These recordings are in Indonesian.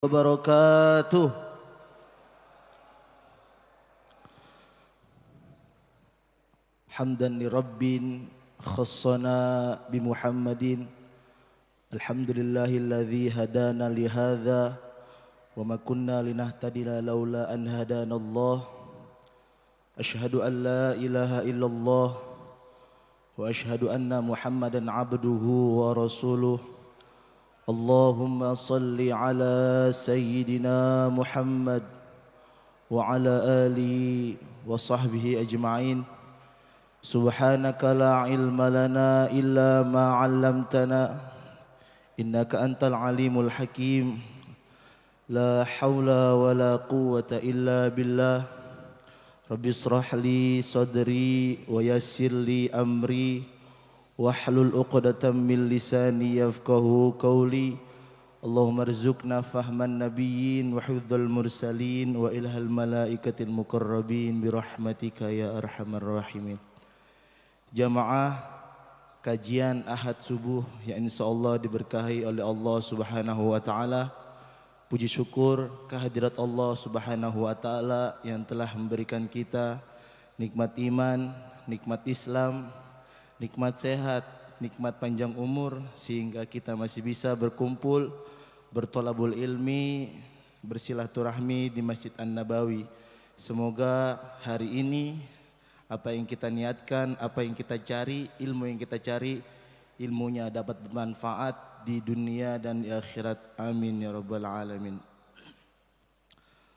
wabarakatuh hamdan li rabbin khassana bi muhammadin alhamdulillahi alladhi hadana li hadha allah ashhadu ilaha illallah wa ashhadu anna abduhu wa اللهم صل على سيدنا محمد وعلى آله وصحبه أجمعين سبحانك لا علم لنا إلا ما علمتنا إنك أنت العليم الحكيم لا حول ولا قوة إلا بالله رب اشرح لي صدري ويسر لي أمري wahlul uqdatam min lisani yafqahu qawli Allahumma rzuqna fahman nabiyyin wa hifdzal mursalin wa ilhal malaikatil muqarrabin bi rahmatika ya arhamar rahimin Jamaah kajian Ahad subuh yang insyaallah diberkahi oleh Allah Subhanahu wa taala. Puji syukur kehadirat Allah Subhanahu wa taala yang telah memberikan kita nikmat iman, nikmat Islam, nikmat sehat, nikmat panjang umur sehingga kita masih bisa berkumpul, bertolabul ilmi, bersilaturahmi di Masjid An-Nabawi. Semoga hari ini apa yang kita niatkan, apa yang kita cari, ilmu yang kita cari, ilmunya dapat bermanfaat di dunia dan di akhirat. Amin ya rabbal alamin.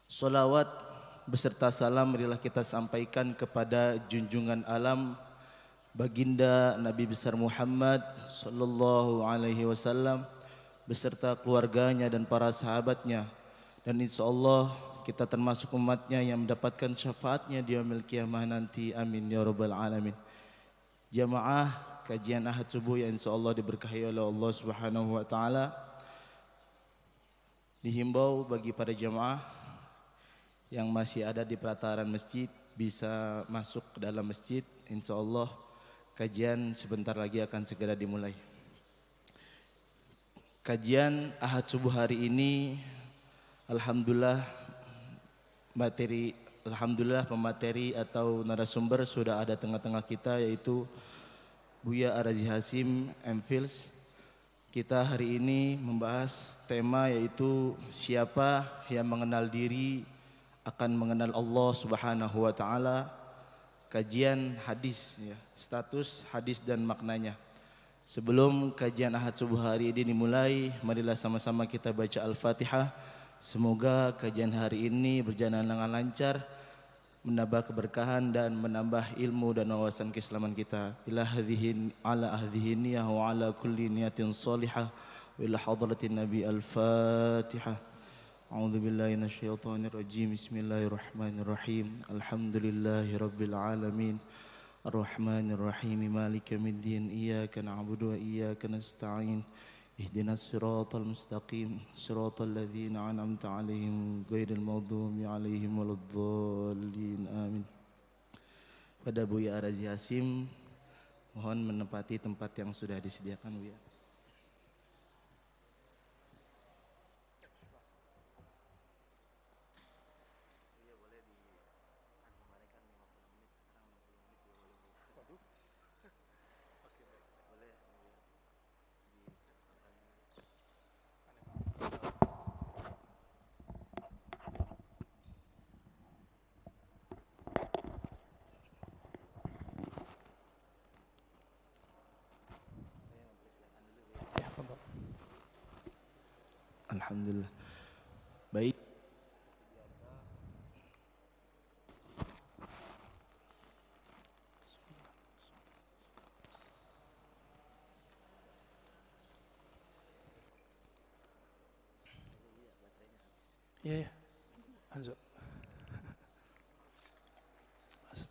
Salawat beserta salam marilah kita sampaikan kepada junjungan alam baginda Nabi besar Muhammad sallallahu alaihi wasallam beserta keluarganya dan para sahabatnya dan insyaallah kita termasuk umatnya yang mendapatkan syafaatnya di yaumil kiamah nanti amin ya rabbal alamin jamaah kajian ahad subuh yang insyaallah diberkahi oleh Allah Subhanahu wa taala dihimbau bagi para jamaah yang masih ada di pelataran masjid bisa masuk ke dalam masjid insyaallah Kajian sebentar lagi akan segera dimulai. Kajian Ahad Subuh hari ini alhamdulillah materi alhamdulillah pemateri atau narasumber sudah ada tengah-tengah kita yaitu Buya Arazi Hasim Mfils. Kita hari ini membahas tema yaitu siapa yang mengenal diri akan mengenal Allah Subhanahu wa taala kajian hadis ya, status hadis dan maknanya. Sebelum kajian Ahad subuh hari ini dimulai, marilah sama-sama kita baca Al-Fatihah. Semoga kajian hari ini berjalan dengan lancar, menambah keberkahan dan menambah ilmu dan wawasan keislaman kita. Ila hadhihin ala ahdhihin wa ala kulli niyatin salihah Bila ila hadratin Nabi Al-Fatihah. أعوذ بالله من الشيطان الرجيم بسم الله الرحمن الرحيم الحمد لله رب العالمين الرحمن الرحيم مالك من الدين إياك نعبد وإياك نستعين اهدنا الصراط المستقيم صراط الذين أنعمت عليهم غير المغضوب عليهم ولا الضالين آمين Pada Buya Razi Hasim, mohon menempati tempat yang sudah disediakan Buya. الحمد لله بقيت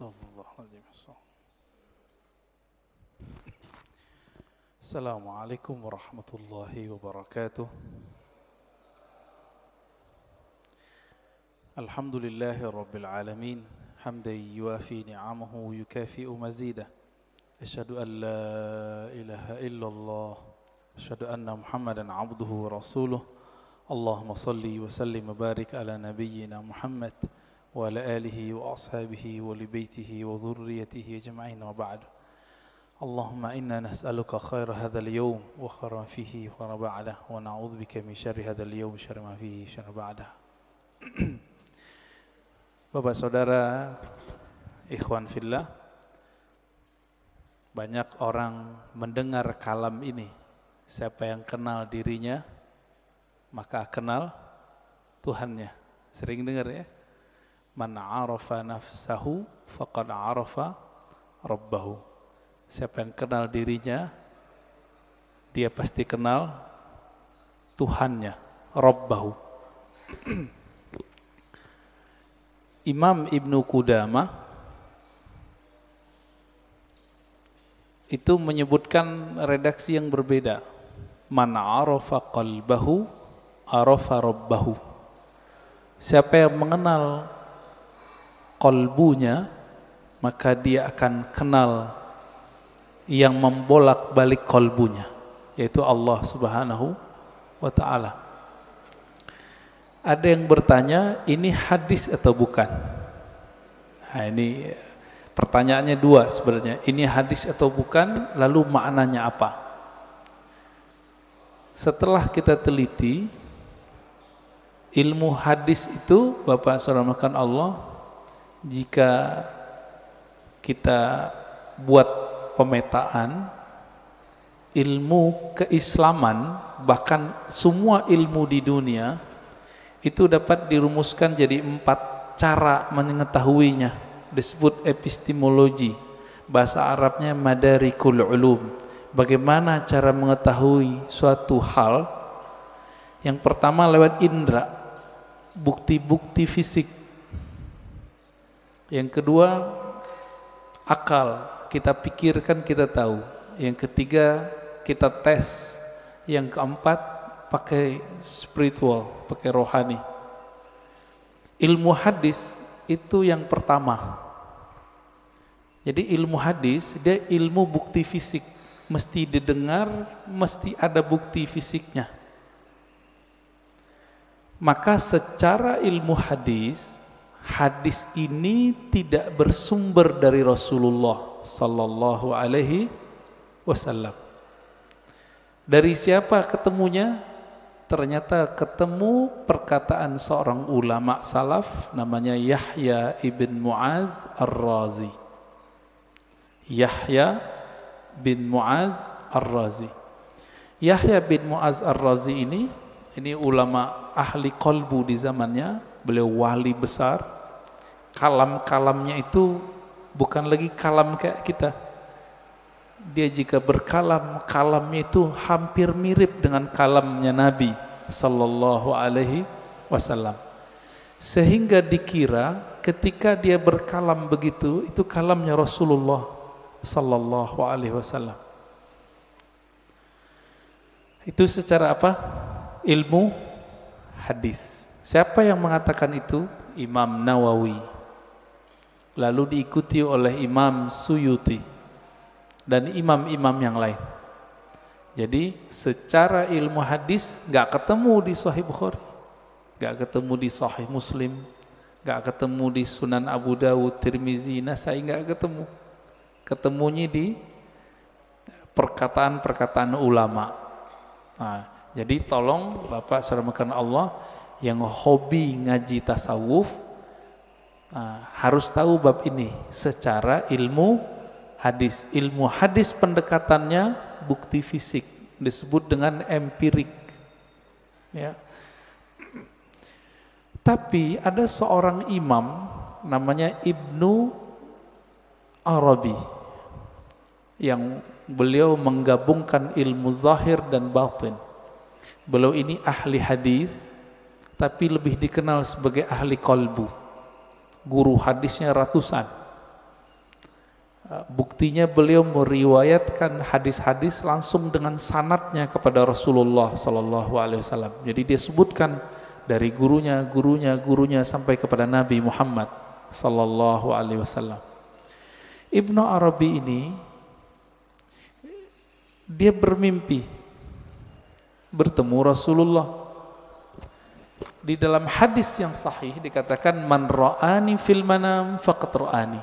استغفر الله العظيم السلام عليكم ورحمة الله وبركاته الحمد لله رب العالمين حمدا يوافي نعمه ويكافئ مزيده أشهد أن لا إله إلا الله أشهد أن محمدا عبده ورسوله اللهم صل وسلم وبارك على نبينا محمد وعلى آله وأصحابه ولبيته وذريته أجمعين وبعد اللهم إنا نسألك خير هذا اليوم وخير ما فيه وخير بعده ونعوذ بك من شر هذا اليوم شر ما فيه شر بعده Bapak saudara ikhwan fillah banyak orang mendengar kalam ini siapa yang kenal dirinya maka kenal Tuhannya sering dengar ya Man arafa nafsahu faqad arafa rabbahu. Siapa yang kenal dirinya, dia pasti kenal Tuhannya, Rabbahu. Imam Ibnu Kudama itu menyebutkan redaksi yang berbeda. Man arafa qalbahu arafa rabbahu. Siapa yang mengenal kolbunya, maka dia akan kenal yang membolak-balik kolbunya, yaitu Allah Subhanahu wa taala. Ada yang bertanya, ini hadis atau bukan? Nah, ini eh, pertanyaannya dua sebenarnya. Ini hadis atau bukan? Lalu maknanya apa? Setelah kita teliti ilmu hadis itu Bapak Saudara makan Allah jika kita buat pemetaan ilmu keislaman bahkan semua ilmu di dunia itu dapat dirumuskan jadi empat cara mengetahuinya disebut epistemologi bahasa Arabnya madarikul ulum bagaimana cara mengetahui suatu hal yang pertama lewat indera bukti-bukti fisik yang kedua, akal. Kita pikirkan, kita tahu. Yang ketiga, kita tes. Yang keempat, pakai spiritual, pakai rohani. Ilmu hadis itu yang pertama. Jadi ilmu hadis, dia ilmu bukti fisik. Mesti didengar, mesti ada bukti fisiknya. Maka secara ilmu hadis, hadis ini tidak bersumber dari Rasulullah sallallahu alaihi wasallam. Dari siapa ketemunya? Ternyata ketemu perkataan seorang ulama salaf namanya Yahya ibn Muaz Ar-Razi. Yahya bin Muaz Ar-Razi. Yahya bin Muaz Ar-Razi ini ini ulama ahli kolbu di zamannya beliau wali besar kalam-kalamnya itu bukan lagi kalam kayak kita dia jika berkalam kalam itu hampir mirip dengan kalamnya Nabi sallallahu alaihi wasallam sehingga dikira ketika dia berkalam begitu itu kalamnya Rasulullah sallallahu alaihi wasallam itu secara apa ilmu hadis Siapa yang mengatakan itu? Imam Nawawi. Lalu diikuti oleh Imam Suyuti dan imam-imam yang lain. Jadi secara ilmu hadis nggak ketemu di Sahih Bukhari, nggak ketemu di Sahih Muslim, nggak ketemu di Sunan Abu Dawud, Tirmizi, Nasai nggak ketemu. Ketemunya di perkataan-perkataan ulama. Nah, jadi tolong Bapak seramakan Allah yang hobi ngaji tasawuf nah, harus tahu bab ini secara ilmu hadis. Ilmu hadis pendekatannya bukti fisik disebut dengan empirik. Ya. Tapi ada seorang imam namanya Ibnu Arabi yang beliau menggabungkan ilmu zahir dan batin. Beliau ini ahli hadis tapi lebih dikenal sebagai ahli kolbu. Guru hadisnya ratusan. Eh, buktinya beliau meriwayatkan hadis-hadis langsung dengan sanatnya kepada Rasulullah Sallallahu Alaihi Wasallam. Jadi dia sebutkan dari gurunya, gurunya, gurunya sampai kepada Nabi Muhammad Sallallahu Alaihi Wasallam. Ibnu Arabi ini dia bermimpi bertemu Rasulullah di dalam hadis yang sahih dikatakan man ra'ani fil manam faqad ra'ani.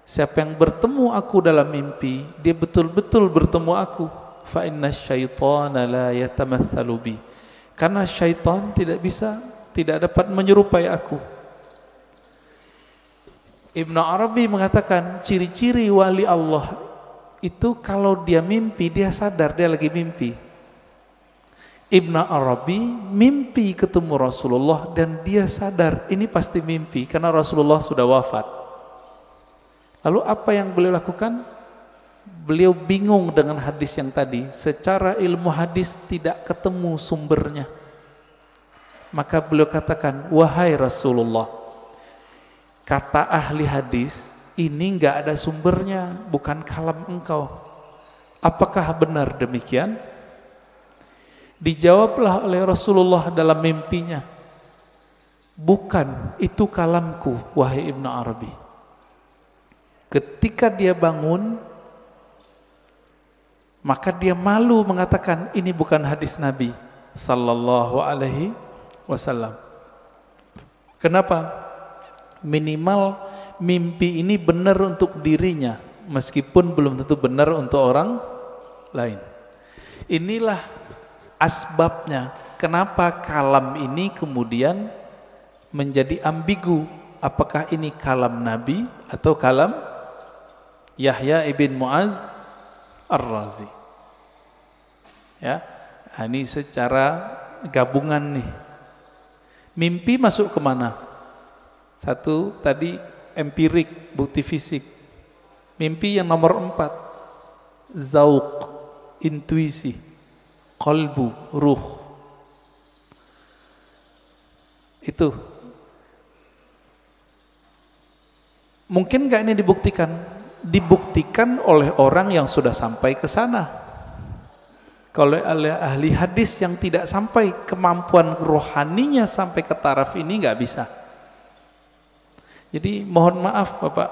Siapa yang bertemu aku dalam mimpi, dia betul-betul bertemu aku. Fa inna syaitana la yatamatsalu bi. Karena syaitan tidak bisa tidak dapat menyerupai aku. ibnu Arabi mengatakan ciri-ciri wali Allah itu kalau dia mimpi dia sadar dia lagi mimpi Ibnu Arabi mimpi ketemu Rasulullah dan dia sadar ini pasti mimpi karena Rasulullah sudah wafat. Lalu apa yang beliau lakukan? Beliau bingung dengan hadis yang tadi. Secara ilmu hadis tidak ketemu sumbernya. Maka beliau katakan, wahai Rasulullah, kata ahli hadis, ini nggak ada sumbernya, bukan kalam engkau. Apakah benar demikian? Dijawablah oleh Rasulullah dalam mimpinya, bukan itu kalamku, wahai Ibnu Arabi. Ketika dia bangun, maka dia malu mengatakan ini bukan hadis Nabi sallallahu alaihi wasallam. Kenapa? Minimal mimpi ini benar untuk dirinya meskipun belum tentu benar untuk orang lain. Inilah asbabnya. Kenapa kalam ini kemudian menjadi ambigu? Apakah ini kalam Nabi atau kalam Yahya ibn Muaz Ar-Razi? Ya, ini secara gabungan nih. Mimpi masuk kemana? Satu tadi empirik, bukti fisik. Mimpi yang nomor empat, zauk, intuisi kolbu, ruh. Itu. Mungkin gak ini dibuktikan? Dibuktikan oleh orang yang sudah sampai ke sana. Kalau oleh ahli hadis yang tidak sampai kemampuan rohaninya sampai ke taraf ini nggak bisa. Jadi mohon maaf Bapak,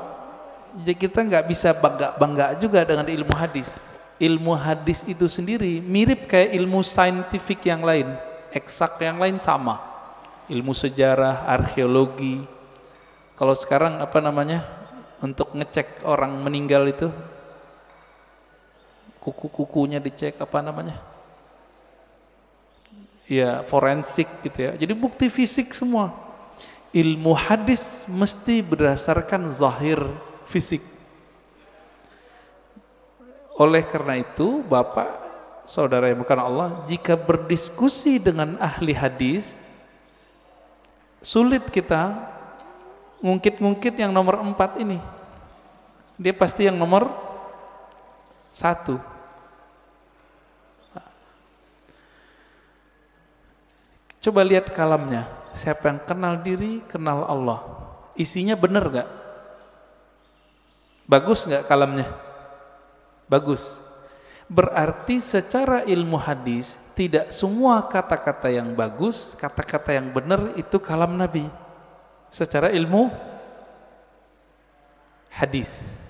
jadi kita nggak bisa bangga-bangga juga dengan ilmu hadis ilmu hadis itu sendiri mirip kayak ilmu saintifik yang lain, eksak yang lain sama. Ilmu sejarah, arkeologi. Kalau sekarang apa namanya? Untuk ngecek orang meninggal itu kuku-kukunya dicek apa namanya? Ya, forensik gitu ya. Jadi bukti fisik semua. Ilmu hadis mesti berdasarkan zahir fisik oleh karena itu, Bapak, saudara yang bukan Allah, jika berdiskusi dengan ahli hadis, sulit kita ngungkit-ngungkit yang nomor empat ini. Dia pasti yang nomor satu. Coba lihat kalamnya. Siapa yang kenal diri, kenal Allah. Isinya benar gak? Bagus gak kalamnya? Bagus. Berarti secara ilmu hadis tidak semua kata-kata yang bagus, kata-kata yang benar itu kalam Nabi. Secara ilmu hadis.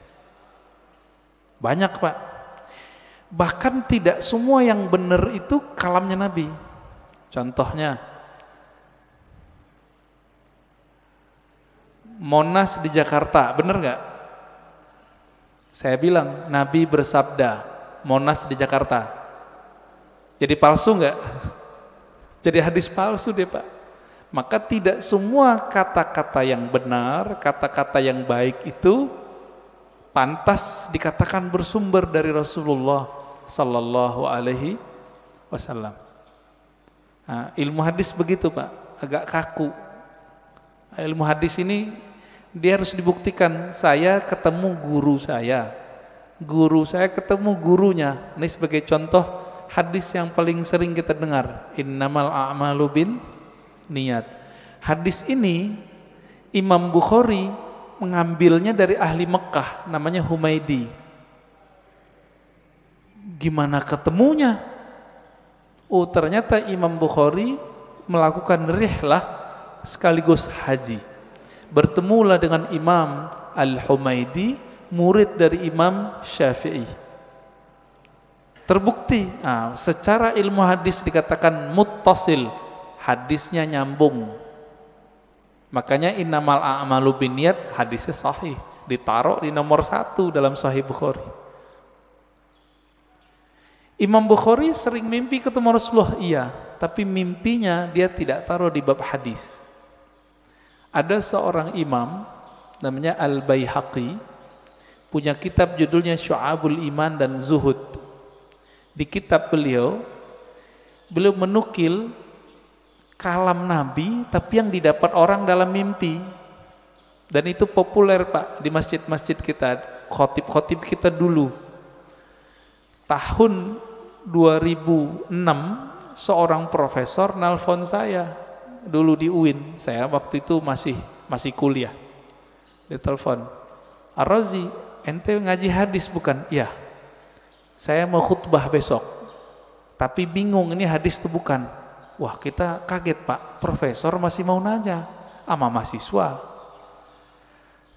Banyak, Pak. Bahkan tidak semua yang benar itu kalamnya Nabi. Contohnya Monas di Jakarta, benar nggak? Saya bilang, Nabi bersabda, Monas di Jakarta. Jadi palsu nggak? Jadi hadis palsu deh Pak. Maka tidak semua kata-kata yang benar, kata-kata yang baik itu pantas dikatakan bersumber dari Rasulullah Sallallahu Alaihi Wasallam. Nah, ilmu hadis begitu Pak, agak kaku. Ilmu hadis ini dia harus dibuktikan, saya ketemu guru saya. Guru saya ketemu gurunya. Ini sebagai contoh hadis yang paling sering kita dengar. Innamal a'malu bin niat. Hadis ini Imam Bukhari mengambilnya dari ahli Mekah namanya Humaidi. Gimana ketemunya? Oh ternyata Imam Bukhari melakukan rihlah sekaligus haji bertemulah dengan Imam Al-Humaidi, murid dari Imam Syafi'i. Terbukti, nah, secara ilmu hadis dikatakan muttasil, hadisnya nyambung. Makanya innamal a'malu binniat hadisnya sahih, ditaruh di nomor satu dalam Sahih Bukhari. Imam Bukhari sering mimpi ketemu Rasulullah, iya, tapi mimpinya dia tidak taruh di bab hadis ada seorang imam namanya Al-Baihaqi punya kitab judulnya Syu'abul Iman dan Zuhud. Di kitab beliau beliau menukil kalam Nabi tapi yang didapat orang dalam mimpi. Dan itu populer Pak di masjid-masjid kita, khotib-khotib kita dulu. Tahun 2006 seorang profesor nelfon saya dulu di UIN saya waktu itu masih masih kuliah telepon Arrozi ente ngaji hadis bukan iya saya mau khutbah besok tapi bingung ini hadis itu bukan wah kita kaget pak profesor masih mau nanya sama mahasiswa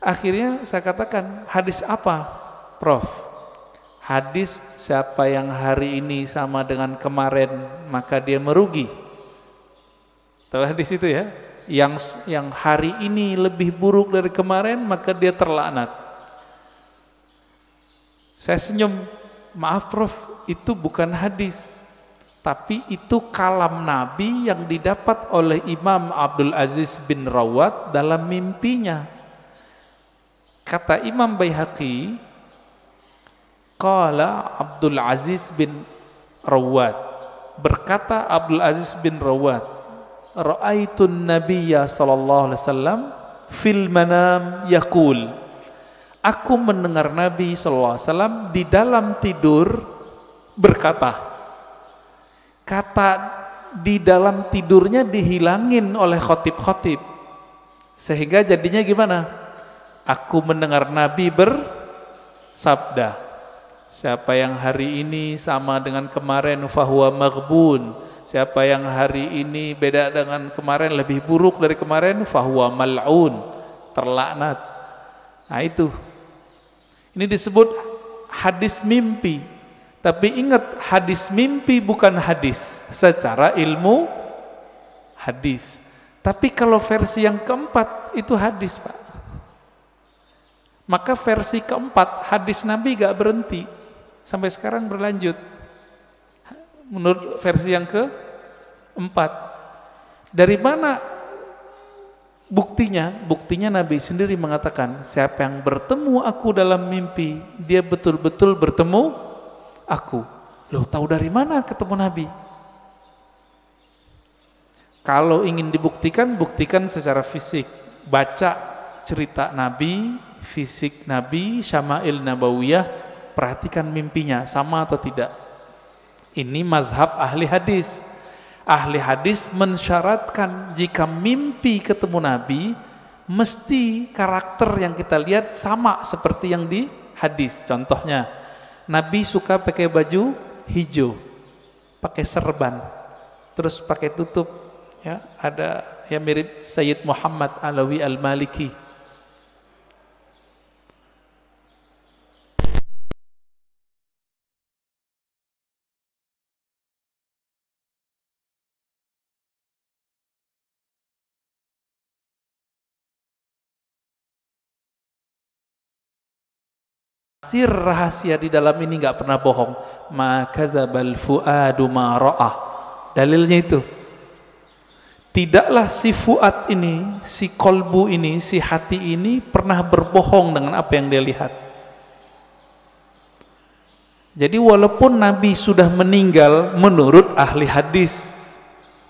akhirnya saya katakan hadis apa prof hadis siapa yang hari ini sama dengan kemarin maka dia merugi telah di situ ya. Yang yang hari ini lebih buruk dari kemarin maka dia terlaknat. Saya senyum, maaf Prof, itu bukan hadis. Tapi itu kalam Nabi yang didapat oleh Imam Abdul Aziz bin Rawat dalam mimpinya. Kata Imam Baihaqi, kala Abdul Aziz bin Rawat. Berkata Abdul Aziz bin Rawat, Ra'aitun nabiyya sallallahu alaihi wasallam fil manam yakul Aku mendengar Nabi sallallahu alaihi wasallam di dalam tidur berkata Kata di dalam tidurnya dihilangin oleh khotib-khotib sehingga jadinya gimana? Aku mendengar Nabi bersabda Siapa yang hari ini sama dengan kemarin fahuwa maghbun Siapa yang hari ini beda dengan kemarin lebih buruk dari kemarin fahuwa mal'un, terlaknat. Nah itu. Ini disebut hadis mimpi. Tapi ingat hadis mimpi bukan hadis secara ilmu hadis. Tapi kalau versi yang keempat itu hadis, Pak. Maka versi keempat hadis Nabi gak berhenti sampai sekarang berlanjut menurut versi yang keempat. Dari mana buktinya? Buktinya Nabi sendiri mengatakan, siapa yang bertemu aku dalam mimpi, dia betul-betul bertemu aku. Lo tahu dari mana ketemu Nabi? Kalau ingin dibuktikan, buktikan secara fisik. Baca cerita Nabi, fisik Nabi, Syama'il Nabawiyah, perhatikan mimpinya, sama atau tidak. Ini mazhab ahli hadis. Ahli hadis mensyaratkan jika mimpi ketemu Nabi, mesti karakter yang kita lihat sama seperti yang di hadis. Contohnya, Nabi suka pakai baju hijau, pakai serban, terus pakai tutup. Ya, ada yang mirip Sayyid Muhammad Alawi Al-Maliki sir rahasia di dalam ini nggak pernah bohong maka zabal fuadu ma'ra'ah dalilnya itu tidaklah si fuad ini si kolbu ini si hati ini pernah berbohong dengan apa yang dia lihat jadi walaupun Nabi sudah meninggal menurut ahli hadis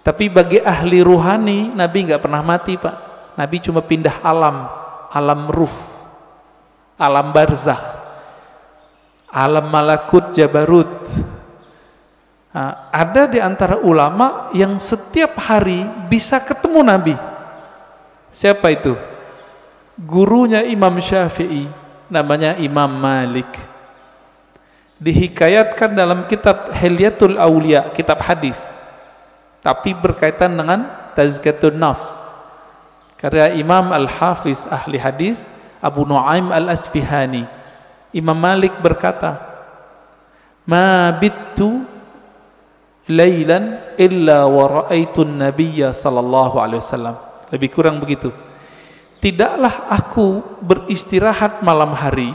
tapi bagi ahli ruhani Nabi nggak pernah mati pak Nabi cuma pindah alam alam ruh alam barzakh alam malakut jabarut. Nah, ada di antara ulama yang setiap hari bisa ketemu Nabi. Siapa itu? Gurunya Imam Syafi'i, namanya Imam Malik. Dihikayatkan dalam kitab heliatul Aulia, kitab hadis. Tapi berkaitan dengan tazkiyatun nafs. Karya Imam Al-Hafiz ahli hadis Abu Nuaim Al-Asfihani Imam Malik berkata, "Ma bittu lailan illa wa ra'aitu nabiyya sallallahu alaihi wasallam." Lebih kurang begitu. Tidaklah aku beristirahat malam hari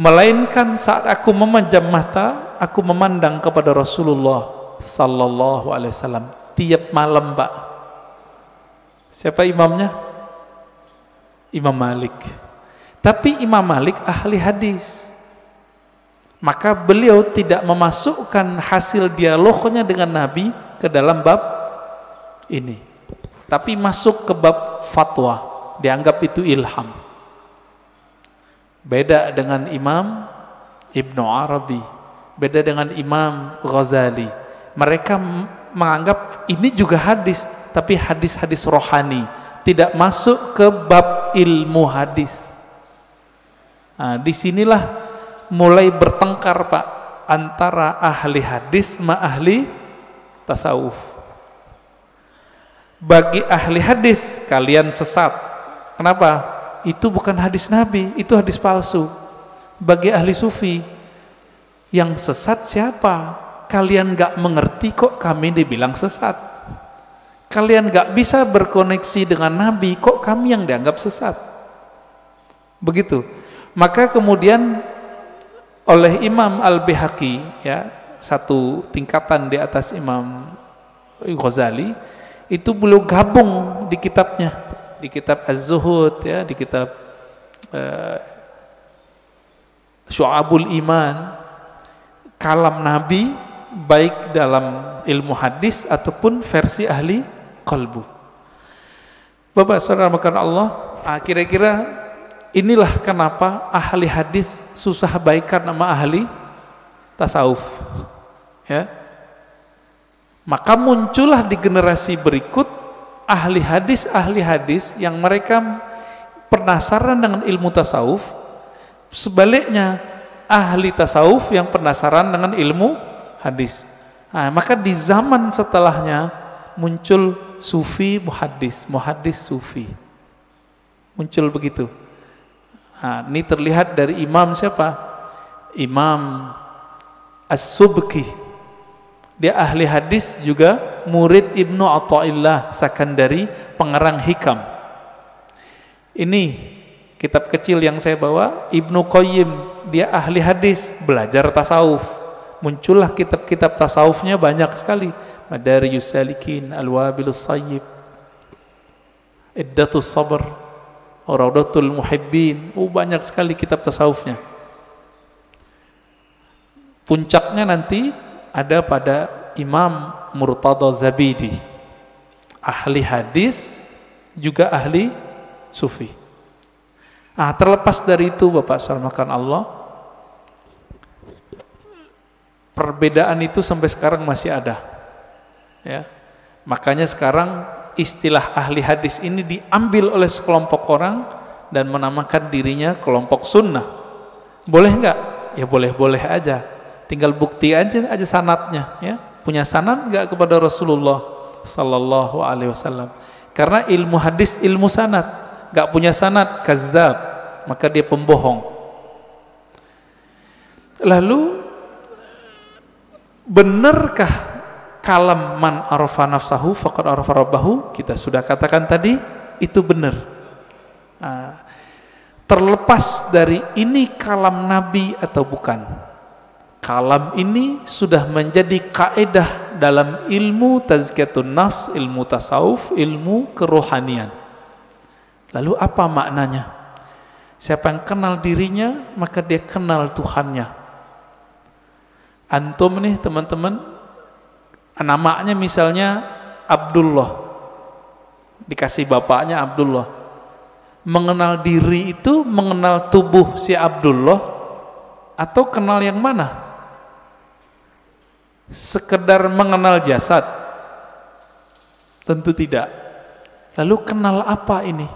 melainkan saat aku memejam mata aku memandang kepada Rasulullah sallallahu alaihi wasallam tiap malam, Pak. Siapa imamnya? Imam Malik. Tapi Imam Malik ahli hadis. Maka beliau tidak memasukkan hasil dialognya dengan Nabi ke dalam bab ini. Tapi masuk ke bab fatwa. Dianggap itu ilham. Beda dengan Imam Ibnu Arabi. Beda dengan Imam Ghazali. Mereka menganggap ini juga hadis. Tapi hadis-hadis rohani. Tidak masuk ke bab ilmu hadis Nah, disinilah mulai bertengkar Pak antara ahli hadis ma ahli tasawuf. Bagi ahli hadis kalian sesat. Kenapa? Itu bukan hadis Nabi, itu hadis palsu. Bagi ahli sufi yang sesat siapa? Kalian gak mengerti kok kami dibilang sesat. Kalian gak bisa berkoneksi dengan Nabi, kok kami yang dianggap sesat. Begitu. Maka kemudian oleh Imam al bihaki ya, satu tingkatan di atas Imam Ghazali itu belum gabung di kitabnya, di kitab Az-Zuhud ya, di kitab uh, Syu'abul Iman kalam Nabi baik dalam ilmu hadis ataupun versi ahli kalbu. Bapak saudara makan Allah, ah, kira-kira Inilah kenapa ahli hadis susah baikan sama ahli tasawuf. Ya. Maka muncullah di generasi berikut ahli hadis ahli hadis yang mereka penasaran dengan ilmu tasawuf. Sebaliknya ahli tasawuf yang penasaran dengan ilmu hadis. Nah, maka di zaman setelahnya muncul sufi muhadis, muhadis sufi. Muncul begitu. Nah, ini terlihat dari imam siapa? Imam As-Subki. Dia ahli hadis juga murid Ibnu Athaillah dari pengarang Hikam. Ini kitab kecil yang saya bawa, Ibnu Qayyim, dia ahli hadis, belajar tasawuf. Muncullah kitab-kitab tasawufnya banyak sekali. Madarijus Salikin, al Wabil Sayyib, Iddatus Sabr, Raudatul Muhibbin. Oh, banyak sekali kitab tasawufnya. Puncaknya nanti ada pada Imam Murtada Zabidi. Ahli hadis juga ahli sufi. Ah, terlepas dari itu Bapak salmakan Allah perbedaan itu sampai sekarang masih ada. Ya. Makanya sekarang istilah ahli hadis ini diambil oleh sekelompok orang dan menamakan dirinya kelompok sunnah. Boleh nggak? Ya boleh-boleh aja. Tinggal bukti aja aja sanatnya. Ya. Punya sanat nggak kepada Rasulullah Sallallahu Alaihi Wasallam? Karena ilmu hadis ilmu sanat. Nggak punya sanat kazab, maka dia pembohong. Lalu benarkah kalam man arafa nafsahu faqad arafa rabbahu kita sudah katakan tadi itu benar ah, terlepas dari ini kalam nabi atau bukan kalam ini sudah menjadi kaedah dalam ilmu tazkiyatun nafs ilmu tasawuf ilmu kerohanian lalu apa maknanya siapa yang kenal dirinya maka dia kenal Tuhannya antum nih teman-teman namanya misalnya Abdullah dikasih bapaknya Abdullah mengenal diri itu mengenal tubuh si Abdullah atau kenal yang mana sekedar mengenal jasad tentu tidak lalu kenal apa ini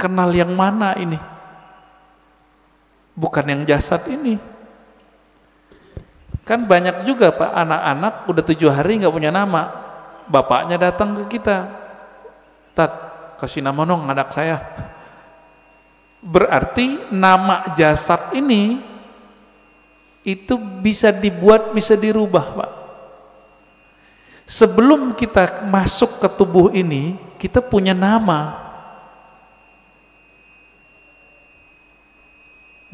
kenal yang mana ini bukan yang jasad ini Kan banyak juga Pak anak-anak udah tujuh hari nggak punya nama. Bapaknya datang ke kita. tak kasih nama dong anak saya. Berarti nama jasad ini itu bisa dibuat, bisa dirubah Pak. Sebelum kita masuk ke tubuh ini, kita punya nama.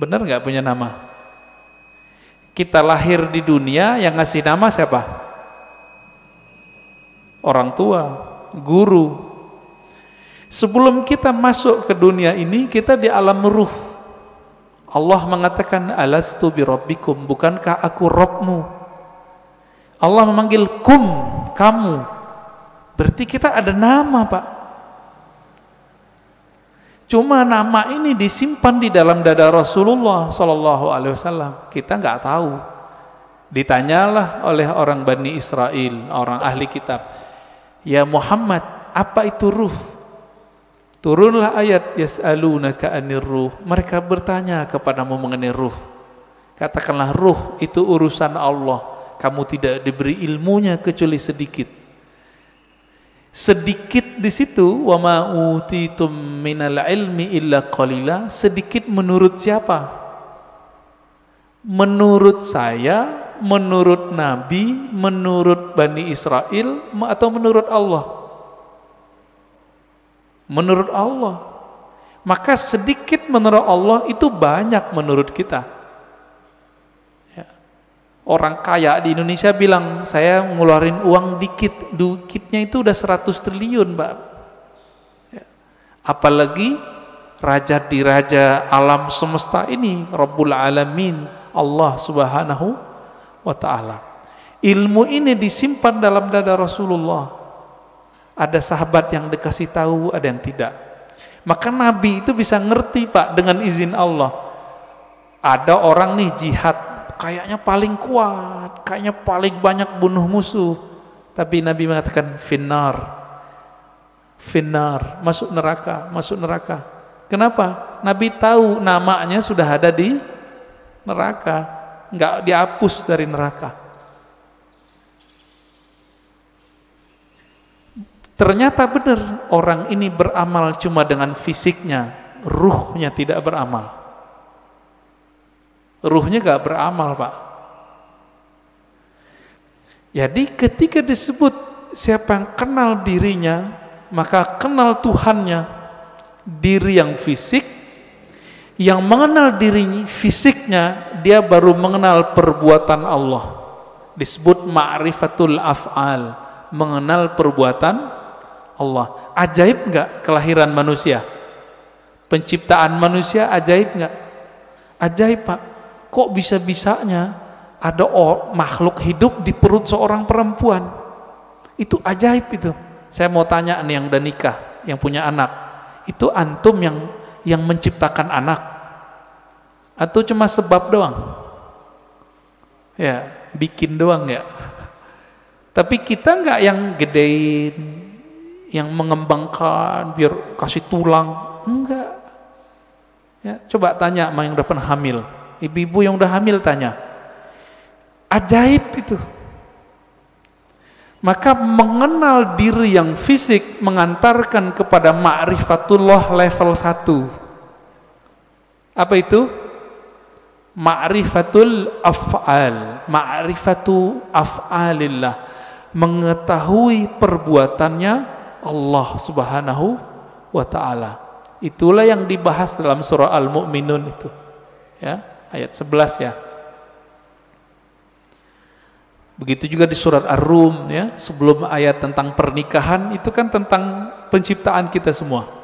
Benar nggak punya nama? Kita lahir di dunia yang ngasih nama siapa? Orang tua, guru. Sebelum kita masuk ke dunia ini, kita di alam ruh. Allah mengatakan alastu birabbikum, bukankah aku Robmu? Allah memanggil kum, kamu. Berarti kita ada nama, Pak. Cuma nama ini disimpan di dalam dada Rasulullah Sallallahu Alaihi Wasallam. Kita nggak tahu. Ditanyalah oleh orang Bani Israel, orang ahli kitab. Ya Muhammad, apa itu ruh? Turunlah ayat yas'alunaka 'anir ruh. Mereka bertanya kepadamu mengenai ruh. Katakanlah ruh itu urusan Allah. Kamu tidak diberi ilmunya kecuali sedikit sedikit di situ ma utitum minal ilmi illa qalila sedikit menurut siapa menurut saya menurut nabi menurut Bani Israel atau menurut Allah menurut Allah maka sedikit menurut Allah itu banyak menurut kita orang kaya di Indonesia bilang saya ngeluarin uang dikit dikitnya itu udah 100 triliun mbak ya. apalagi raja di raja alam semesta ini Rabbul Alamin Allah subhanahu wa ta'ala ilmu ini disimpan dalam dada Rasulullah ada sahabat yang dikasih tahu ada yang tidak maka Nabi itu bisa ngerti pak dengan izin Allah ada orang nih jihad kayaknya paling kuat, kayaknya paling banyak bunuh musuh. Tapi Nabi mengatakan Finar, Finar, masuk neraka, masuk neraka. Kenapa? Nabi tahu namanya sudah ada di neraka, nggak dihapus dari neraka. Ternyata benar orang ini beramal cuma dengan fisiknya, ruhnya tidak beramal. Ruhnya gak beramal Pak. Jadi ketika disebut siapa yang kenal dirinya, maka kenal Tuhannya. Diri yang fisik, yang mengenal dirinya fisiknya, dia baru mengenal perbuatan Allah. Disebut ma'rifatul af'al, mengenal perbuatan Allah. Ajaib nggak kelahiran manusia? Penciptaan manusia ajaib nggak? Ajaib pak kok bisa-bisanya ada makhluk hidup di perut seorang perempuan itu ajaib itu saya mau tanya nih yang udah nikah yang punya anak itu antum yang yang menciptakan anak atau cuma sebab doang ya bikin doang ya tapi kita nggak yang gedein yang mengembangkan biar kasih tulang enggak ya coba tanya main yang udah hamil Ibu-ibu yang udah hamil tanya. Ajaib itu. Maka mengenal diri yang fisik mengantarkan kepada ma'rifatullah level 1. Apa itu? Ma'rifatul af'al, ma'rifatu af'alillah. Mengetahui perbuatannya Allah Subhanahu wa taala. Itulah yang dibahas dalam surah Al-Mu'minun itu. Ya ayat 11 ya. Begitu juga di surat Ar-Rum ya, sebelum ayat tentang pernikahan itu kan tentang penciptaan kita semua.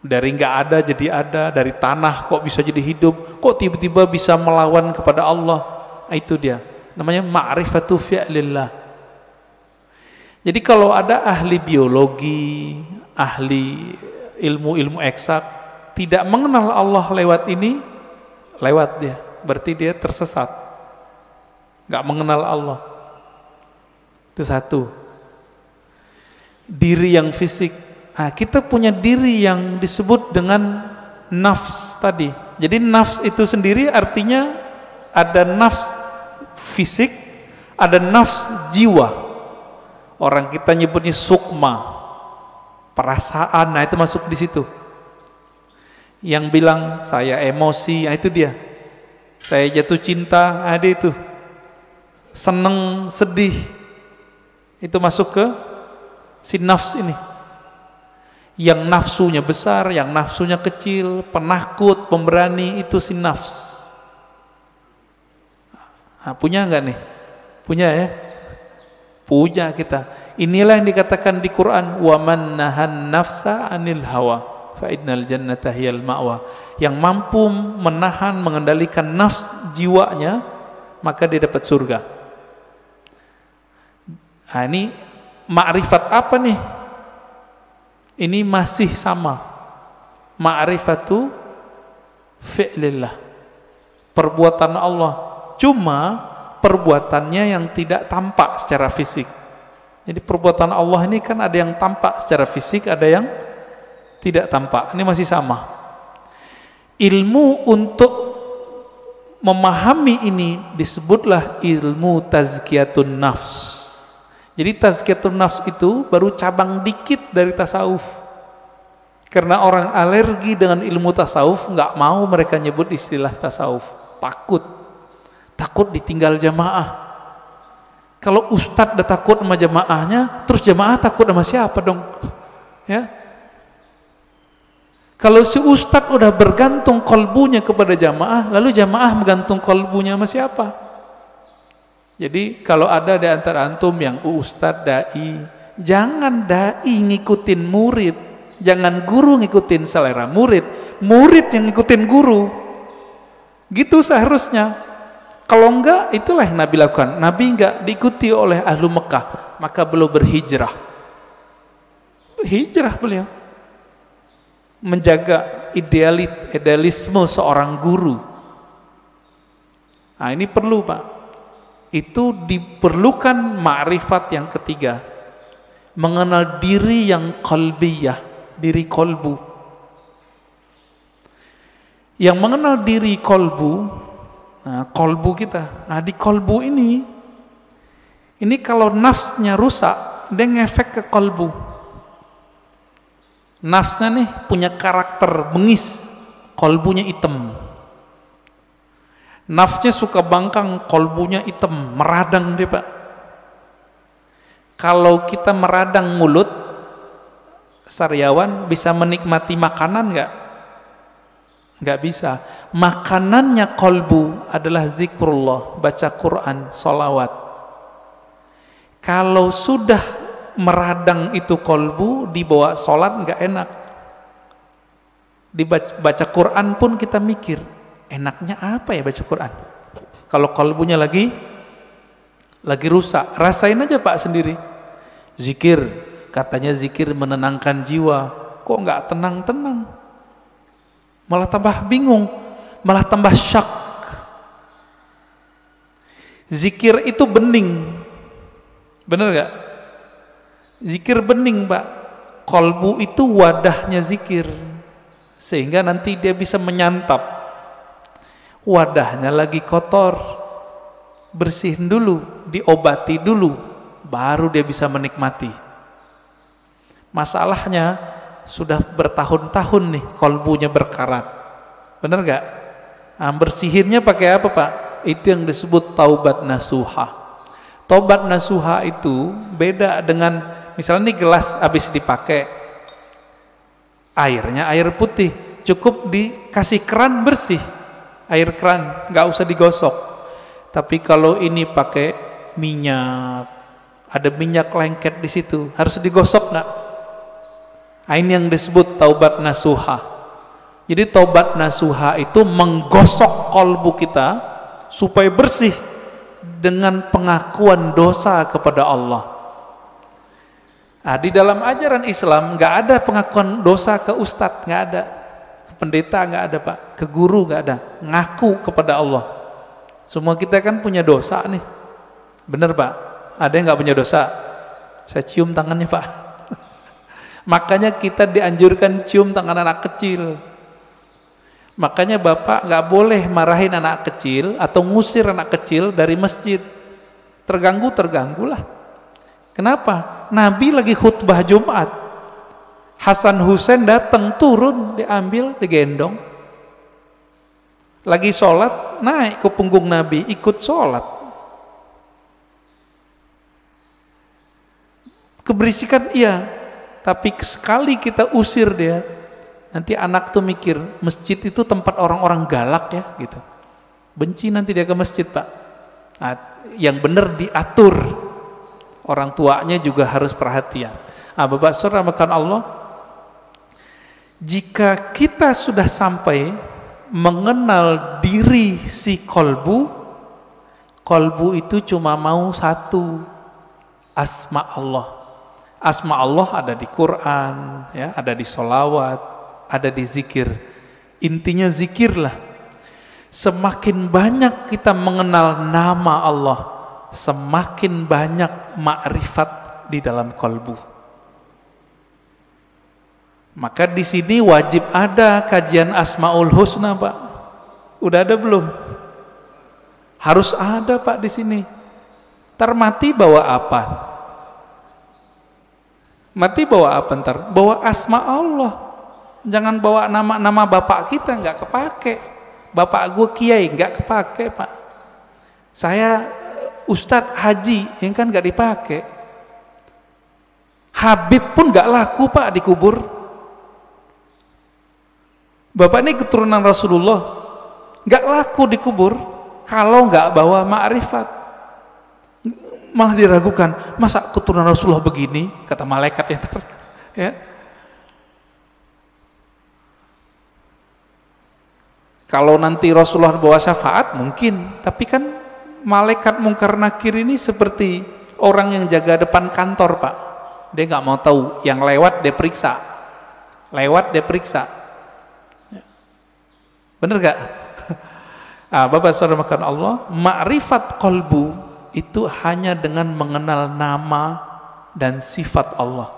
Dari nggak ada jadi ada, dari tanah kok bisa jadi hidup, kok tiba-tiba bisa melawan kepada Allah. Ah, itu dia. Namanya ma'rifatu fi'lillah. Jadi kalau ada ahli biologi, ahli ilmu-ilmu eksak tidak mengenal Allah lewat ini, lewat dia. Berarti dia tersesat. nggak mengenal Allah. Itu satu. Diri yang fisik. Nah, kita punya diri yang disebut dengan nafs tadi. Jadi nafs itu sendiri artinya ada nafs fisik, ada nafs jiwa. Orang kita nyebutnya sukma, perasaan. Nah, itu masuk di situ. Yang bilang saya emosi, nah itu dia. Saya jatuh cinta, ada nah, itu. Seneng, sedih. Itu masuk ke si nafs ini. Yang nafsunya besar, yang nafsunya kecil, penakut, pemberani, itu si nafs. Nah, punya enggak nih? Punya ya? Punya kita. Inilah yang dikatakan di Quran, "Waman nahan nafsa anil hawa." fa innal jannata hiyal ma'wa. Yang mampu menahan mengendalikan nafs jiwanya maka dia dapat surga. Nah, ini makrifat apa nih? Ini masih sama. Ma'rifatu fi'lillah. Perbuatan Allah. Cuma perbuatannya yang tidak tampak secara fisik. Jadi perbuatan Allah ini kan ada yang tampak secara fisik, ada yang tidak tampak. Ini masih sama. Ilmu untuk memahami ini disebutlah ilmu tazkiyatun nafs. Jadi tazkiyatun nafs itu baru cabang dikit dari tasawuf. Karena orang alergi dengan ilmu tasawuf nggak mau mereka nyebut istilah tasawuf, takut. Takut ditinggal jamaah. Kalau ustadz udah takut sama jamaahnya, terus jamaah takut sama siapa dong? Ya, kalau si ustadz udah bergantung kolbunya kepada jamaah, lalu jamaah menggantung kolbunya sama siapa? Jadi kalau ada di antara antum yang ustadz dai, jangan dai ngikutin murid, jangan guru ngikutin selera murid, murid yang ngikutin guru. Gitu seharusnya. Kalau enggak, itulah yang Nabi lakukan. Nabi enggak diikuti oleh ahlu Mekah, maka belum berhijrah. Hijrah beliau menjaga idealit, idealisme seorang guru. Nah ini perlu Pak. Itu diperlukan makrifat yang ketiga. Mengenal diri yang kolbiyah, diri kolbu. Yang mengenal diri kolbu, nah, kolbu kita. Nah, di kolbu ini, ini kalau nafsnya rusak, dia ngefek ke kolbu. Nafsnya nih punya karakter bengis, kolbunya hitam. Nafsnya suka bangkang, kolbunya hitam, meradang dia pak. Kalau kita meradang mulut, sariawan bisa menikmati makanan nggak? Nggak bisa. Makanannya kolbu adalah zikrullah, baca Quran, solawat. Kalau sudah meradang itu kolbu dibawa sholat nggak enak dibaca Quran pun kita mikir enaknya apa ya baca Quran kalau kolbunya lagi lagi rusak rasain aja pak sendiri zikir katanya zikir menenangkan jiwa kok nggak tenang-tenang malah tambah bingung malah tambah syak zikir itu bening bener gak? Zikir bening, Pak. Kolbu itu wadahnya zikir. Sehingga nanti dia bisa menyantap. Wadahnya lagi kotor. Bersihin dulu, diobati dulu, baru dia bisa menikmati. Masalahnya sudah bertahun-tahun nih kolbunya berkarat. Benar gak? Nah, bersihinnya pakai apa pak? Itu yang disebut taubat nasuha. Taubat nasuha itu beda dengan misalnya ini gelas habis dipakai airnya air putih cukup dikasih keran bersih air keran nggak usah digosok tapi kalau ini pakai minyak ada minyak lengket di situ harus digosok nggak nah, ini yang disebut taubat nasuha jadi taubat nasuha itu menggosok kolbu kita supaya bersih dengan pengakuan dosa kepada Allah Nah, di dalam ajaran Islam nggak ada pengakuan dosa ke ustadz, nggak ada ke pendeta, nggak ada pak, ke guru nggak ada, ngaku kepada Allah. Semua kita kan punya dosa nih, bener pak? Ada yang nggak punya dosa? Saya cium tangannya pak. Makanya kita dianjurkan cium tangan anak kecil. Makanya bapak nggak boleh marahin anak kecil atau ngusir anak kecil dari masjid. Terganggu terganggulah. Kenapa? Nabi lagi khutbah Jumat. Hasan Husain datang turun diambil digendong. Lagi sholat naik ke punggung Nabi ikut sholat. Keberisikan iya, tapi sekali kita usir dia, nanti anak tuh mikir masjid itu tempat orang-orang galak ya gitu. Benci nanti dia ke masjid pak. Nah, yang benar diatur orang tuanya juga harus perhatian ah Bapak makan Allah jika kita sudah sampai mengenal diri si kolbu kolbu itu cuma mau satu asma Allah asma Allah ada di Quran ya ada di solawat ada di zikir intinya zikirlah semakin banyak kita mengenal nama Allah semakin banyak makrifat di dalam kolbu. Maka di sini wajib ada kajian Asmaul Husna, Pak. Udah ada belum? Harus ada, Pak, di sini. Termati bawa apa? Mati bawa apa ntar? Bawa asma Allah. Jangan bawa nama-nama bapak kita nggak kepake. Bapak gue kiai nggak kepake pak. Saya Ustadz Haji yang kan gak dipakai. Habib pun gak laku pak dikubur. Bapak ini keturunan Rasulullah, gak laku dikubur kalau gak bawa ma'rifat. Malah diragukan, masa keturunan Rasulullah begini? Kata malaikat ya. Ter, ya. Kalau nanti Rasulullah bawa syafaat mungkin, tapi kan malaikat mungkar nakir ini seperti orang yang jaga depan kantor pak dia nggak mau tahu yang lewat dia periksa lewat dia periksa bener gak? ah, Bapak saudara makan Allah makrifat kolbu itu hanya dengan mengenal nama dan sifat Allah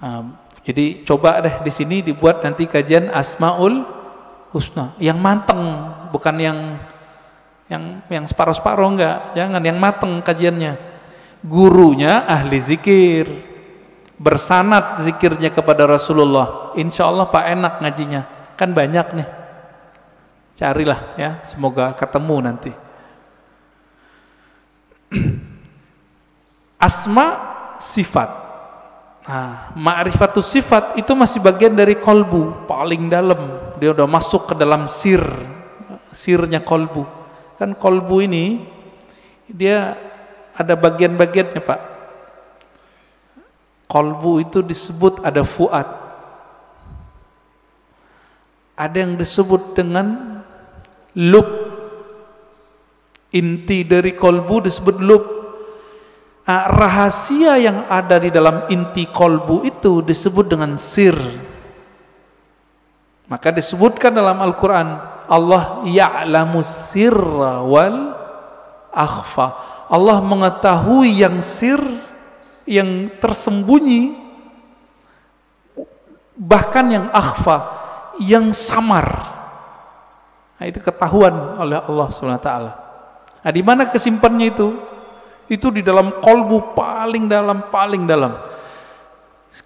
ah, jadi coba deh di sini dibuat nanti kajian Asmaul Husna yang manteng bukan yang yang yang separuh-separuh enggak, jangan yang mateng kajiannya. Gurunya ahli zikir. Bersanat zikirnya kepada Rasulullah. Insya Allah Pak enak ngajinya. Kan banyak nih. Carilah ya, semoga ketemu nanti. Asma sifat. Nah, ma'rifatus sifat itu masih bagian dari kolbu, paling dalam. Dia udah masuk ke dalam sir, sirnya kolbu. Kan kolbu ini dia ada bagian-bagiannya Pak. Kolbu itu disebut ada fuad. Ada yang disebut dengan lub. Inti dari kolbu disebut lub. Nah, rahasia yang ada di dalam inti kolbu itu disebut dengan sir. Maka disebutkan dalam Al-Quran Allah ya'lamu sirra wal akhfa. Allah mengetahui yang sir, yang tersembunyi, bahkan yang akhfa, yang samar. Nah, itu ketahuan oleh Allah SWT. Nah, di mana kesimpannya itu? Itu di dalam kolbu paling dalam, paling dalam.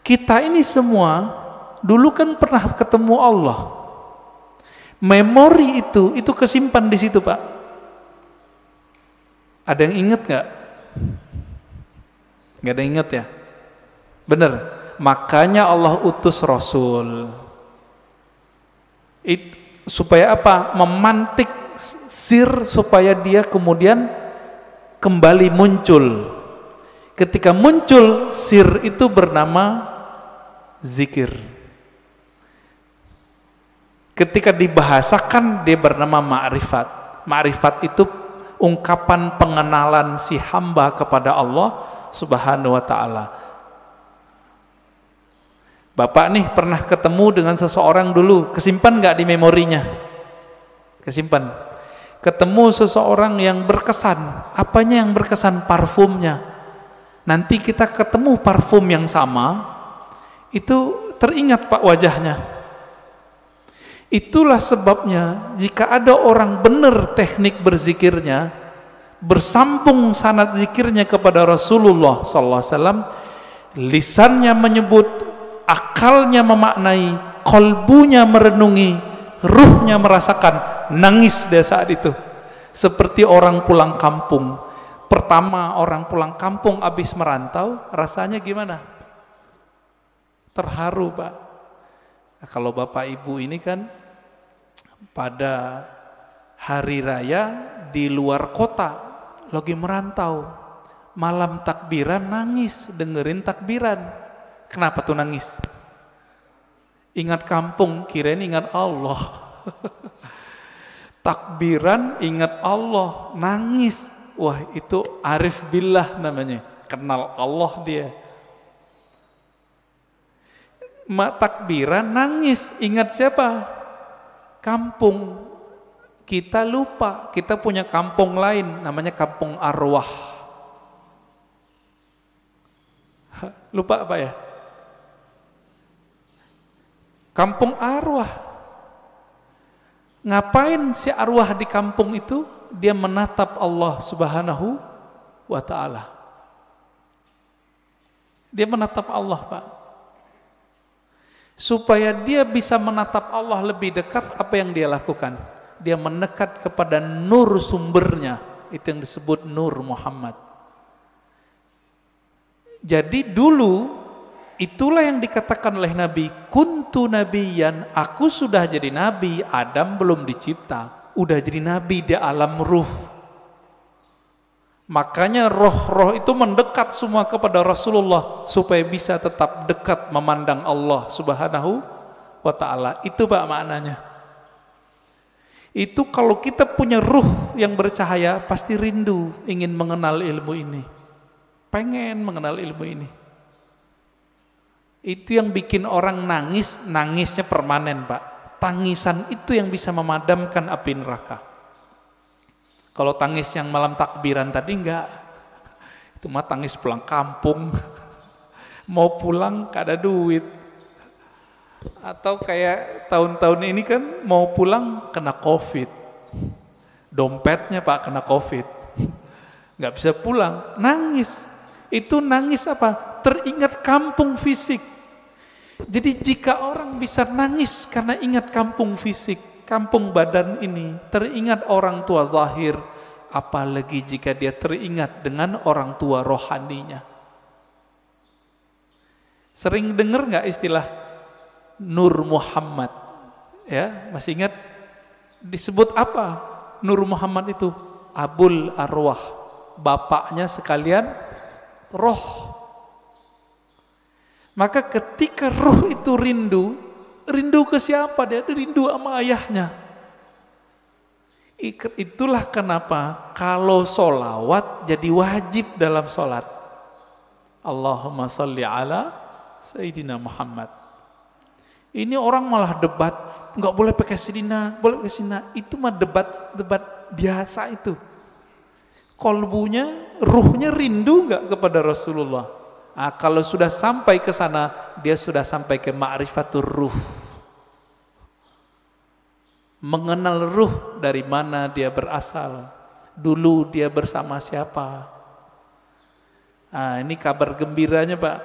Kita ini semua dulu kan pernah ketemu Allah Memori itu, itu kesimpan di situ Pak. Ada yang inget nggak? Nggak ada yang inget ya? Bener. Makanya Allah utus Rasul. It, supaya apa? Memantik sir supaya dia kemudian kembali muncul. Ketika muncul, sir itu bernama zikir. Ketika dibahasakan dia bernama ma'rifat. Ma'rifat itu ungkapan pengenalan si hamba kepada Allah Subhanahu wa taala. Bapak nih pernah ketemu dengan seseorang dulu, kesimpan nggak di memorinya? Kesimpan. Ketemu seseorang yang berkesan, apanya yang berkesan? Parfumnya. Nanti kita ketemu parfum yang sama, itu teringat pak wajahnya. Itulah sebabnya jika ada orang benar teknik berzikirnya, bersambung sanat zikirnya kepada Rasulullah sallallahu alaihi wasallam, lisannya menyebut, akalnya memaknai, kolbunya merenungi, ruhnya merasakan, nangis dia saat itu. Seperti orang pulang kampung. Pertama orang pulang kampung habis merantau, rasanya gimana? Terharu, Pak. kalau Bapak Ibu ini kan pada hari raya di luar kota lagi merantau malam takbiran nangis dengerin takbiran kenapa tuh nangis ingat kampung kirain ingat Allah takbiran ingat Allah nangis wah itu arif billah namanya kenal Allah dia mak takbiran nangis ingat siapa kampung. Kita lupa, kita punya kampung lain namanya kampung arwah. Lupa apa ya? Kampung arwah. Ngapain si arwah di kampung itu? Dia menatap Allah Subhanahu wa taala. Dia menatap Allah, Pak supaya dia bisa menatap Allah lebih dekat apa yang dia lakukan dia mendekat kepada nur sumbernya itu yang disebut nur Muhammad jadi dulu itulah yang dikatakan oleh Nabi kuntu nabiyan aku sudah jadi nabi Adam belum dicipta udah jadi nabi di alam ruh Makanya roh-roh itu mendekat semua kepada Rasulullah supaya bisa tetap dekat memandang Allah Subhanahu wa taala. Itu Pak maknanya. Itu kalau kita punya ruh yang bercahaya pasti rindu ingin mengenal ilmu ini. Pengen mengenal ilmu ini. Itu yang bikin orang nangis, nangisnya permanen, Pak. Tangisan itu yang bisa memadamkan api neraka. Kalau tangis yang malam takbiran tadi enggak. Itu mah tangis pulang kampung. Mau pulang kada duit. Atau kayak tahun-tahun ini kan mau pulang kena covid. Dompetnya pak kena covid. Enggak bisa pulang, nangis. Itu nangis apa? Teringat kampung fisik. Jadi jika orang bisa nangis karena ingat kampung fisik, kampung badan ini teringat orang tua zahir, apalagi jika dia teringat dengan orang tua rohaninya. Sering dengar nggak istilah Nur Muhammad? Ya, masih ingat disebut apa Nur Muhammad itu? Abul Arwah, bapaknya sekalian roh. Maka ketika Roh itu rindu, Rindu ke siapa dia? Rindu sama ayahnya. Itulah kenapa kalau solawat jadi wajib dalam solat. Allahumma salli ala Sayyidina Muhammad. Ini orang malah debat, nggak boleh pakai sirina boleh pakai Sayyidina. Itu mah debat debat biasa itu. Kolbunya, ruhnya rindu nggak kepada Rasulullah? Nah, kalau sudah sampai ke sana, dia sudah sampai ke ma'rifatur ruh. Mengenal ruh dari mana dia berasal. Dulu dia bersama siapa. Nah, ini kabar gembiranya Pak.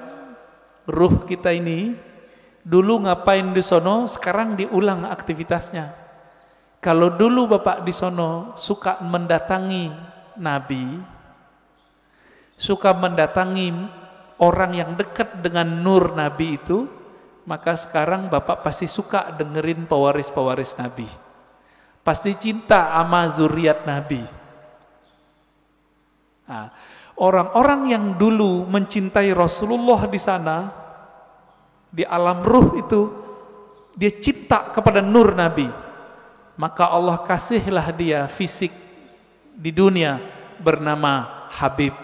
Ruh kita ini, dulu ngapain di sono, sekarang diulang aktivitasnya. Kalau dulu Bapak di sono suka mendatangi Nabi, suka mendatangi orang yang dekat dengan nur Nabi itu, maka sekarang Bapak pasti suka dengerin pewaris-pewaris Nabi. Pasti cinta sama zuriat Nabi. orang nah, orang-orang yang dulu mencintai Rasulullah di sana, di alam ruh itu, dia cinta kepada nur Nabi. Maka Allah kasihlah dia fisik di dunia bernama Habib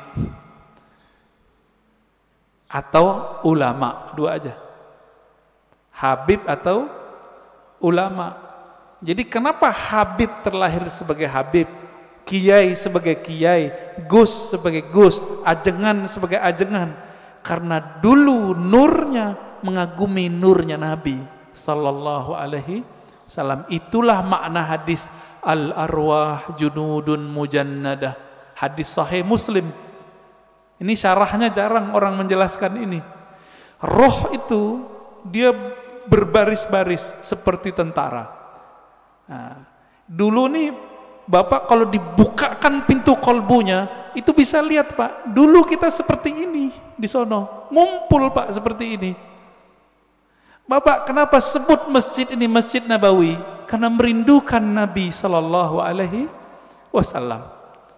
atau ulama, dua aja. Habib atau ulama. Jadi kenapa Habib terlahir sebagai Habib, Kiai sebagai Kiai, Gus sebagai Gus, Ajengan sebagai Ajengan? Karena dulu nurnya mengagumi nurnya Nabi sallallahu alaihi salam Itulah makna hadis al arwah junudun mujannadah. Hadis sahih Muslim ini syarahnya jarang orang menjelaskan ini. Roh itu dia berbaris-baris seperti tentara. Nah, dulu nih Bapak kalau dibukakan pintu kolbunya itu bisa lihat Pak. Dulu kita seperti ini di sono, ngumpul Pak seperti ini. Bapak kenapa sebut masjid ini Masjid Nabawi? Karena merindukan Nabi Shallallahu Alaihi Wasallam.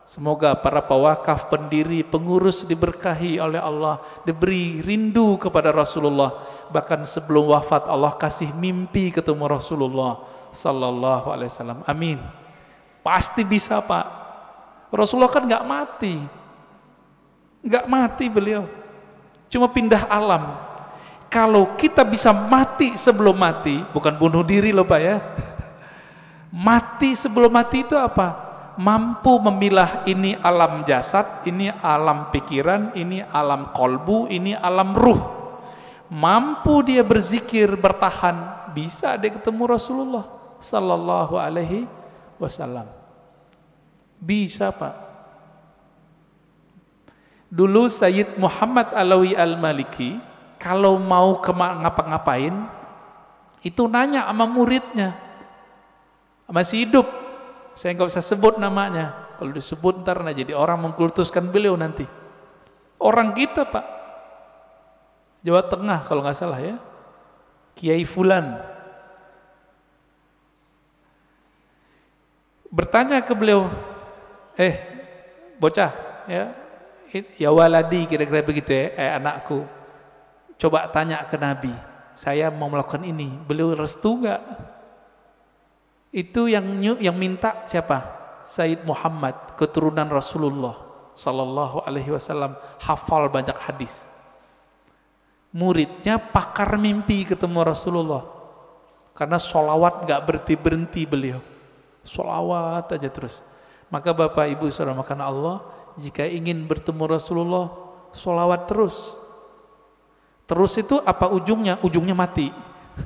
Semoga para pewakaf, pendiri, pengurus diberkahi oleh Allah, diberi rindu kepada Rasulullah. Bahkan sebelum wafat Allah kasih mimpi ketemu Rasulullah sallallahu alaihi wasallam. Amin. Pasti bisa, Pak. Rasulullah kan nggak mati. nggak mati beliau. Cuma pindah alam. Kalau kita bisa mati sebelum mati, bukan bunuh diri loh Pak ya. Mati sebelum mati itu apa? mampu memilah ini alam jasad, ini alam pikiran, ini alam kolbu, ini alam ruh. Mampu dia berzikir, bertahan, bisa dia ketemu Rasulullah sallallahu alaihi wasallam. Bisa, Pak. Dulu Sayyid Muhammad Alawi Al-Maliki kalau mau ngapa-ngapain itu nanya sama muridnya. Masih hidup saya nggak usah sebut namanya. Kalau disebut ntar nah jadi orang mengkultuskan beliau nanti. Orang kita pak. Jawa Tengah kalau nggak salah ya. Kiai Fulan. Bertanya ke beliau, eh bocah ya, ya waladi kira-kira begitu ya, eh anakku. Coba tanya ke Nabi, saya mau melakukan ini, beliau restu nggak? Itu yang yang minta siapa? Said Muhammad, keturunan Rasulullah sallallahu alaihi wasallam, hafal banyak hadis. Muridnya pakar mimpi ketemu Rasulullah. Karena sholawat gak berhenti-berhenti beliau. Sholawat aja terus. Maka Bapak Ibu Saudara makan Allah, jika ingin bertemu Rasulullah, sholawat terus. Terus itu apa ujungnya? Ujungnya mati.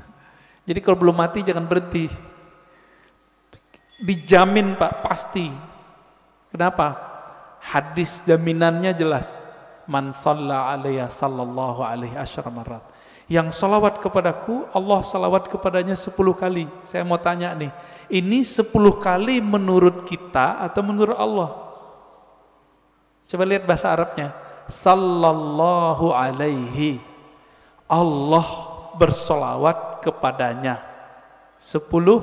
Jadi kalau belum mati jangan berhenti. Dijamin Pak, pasti. Kenapa? Hadis jaminannya jelas. Man salla alaiya sallallahu alaihi asyar marat. Yang salawat kepadaku, Allah salawat kepadanya 10 kali. Saya mau tanya nih, ini 10 kali menurut kita atau menurut Allah? Coba lihat bahasa Arabnya. Sallallahu alaihi. Allah bersolawat kepadanya. Sepuluh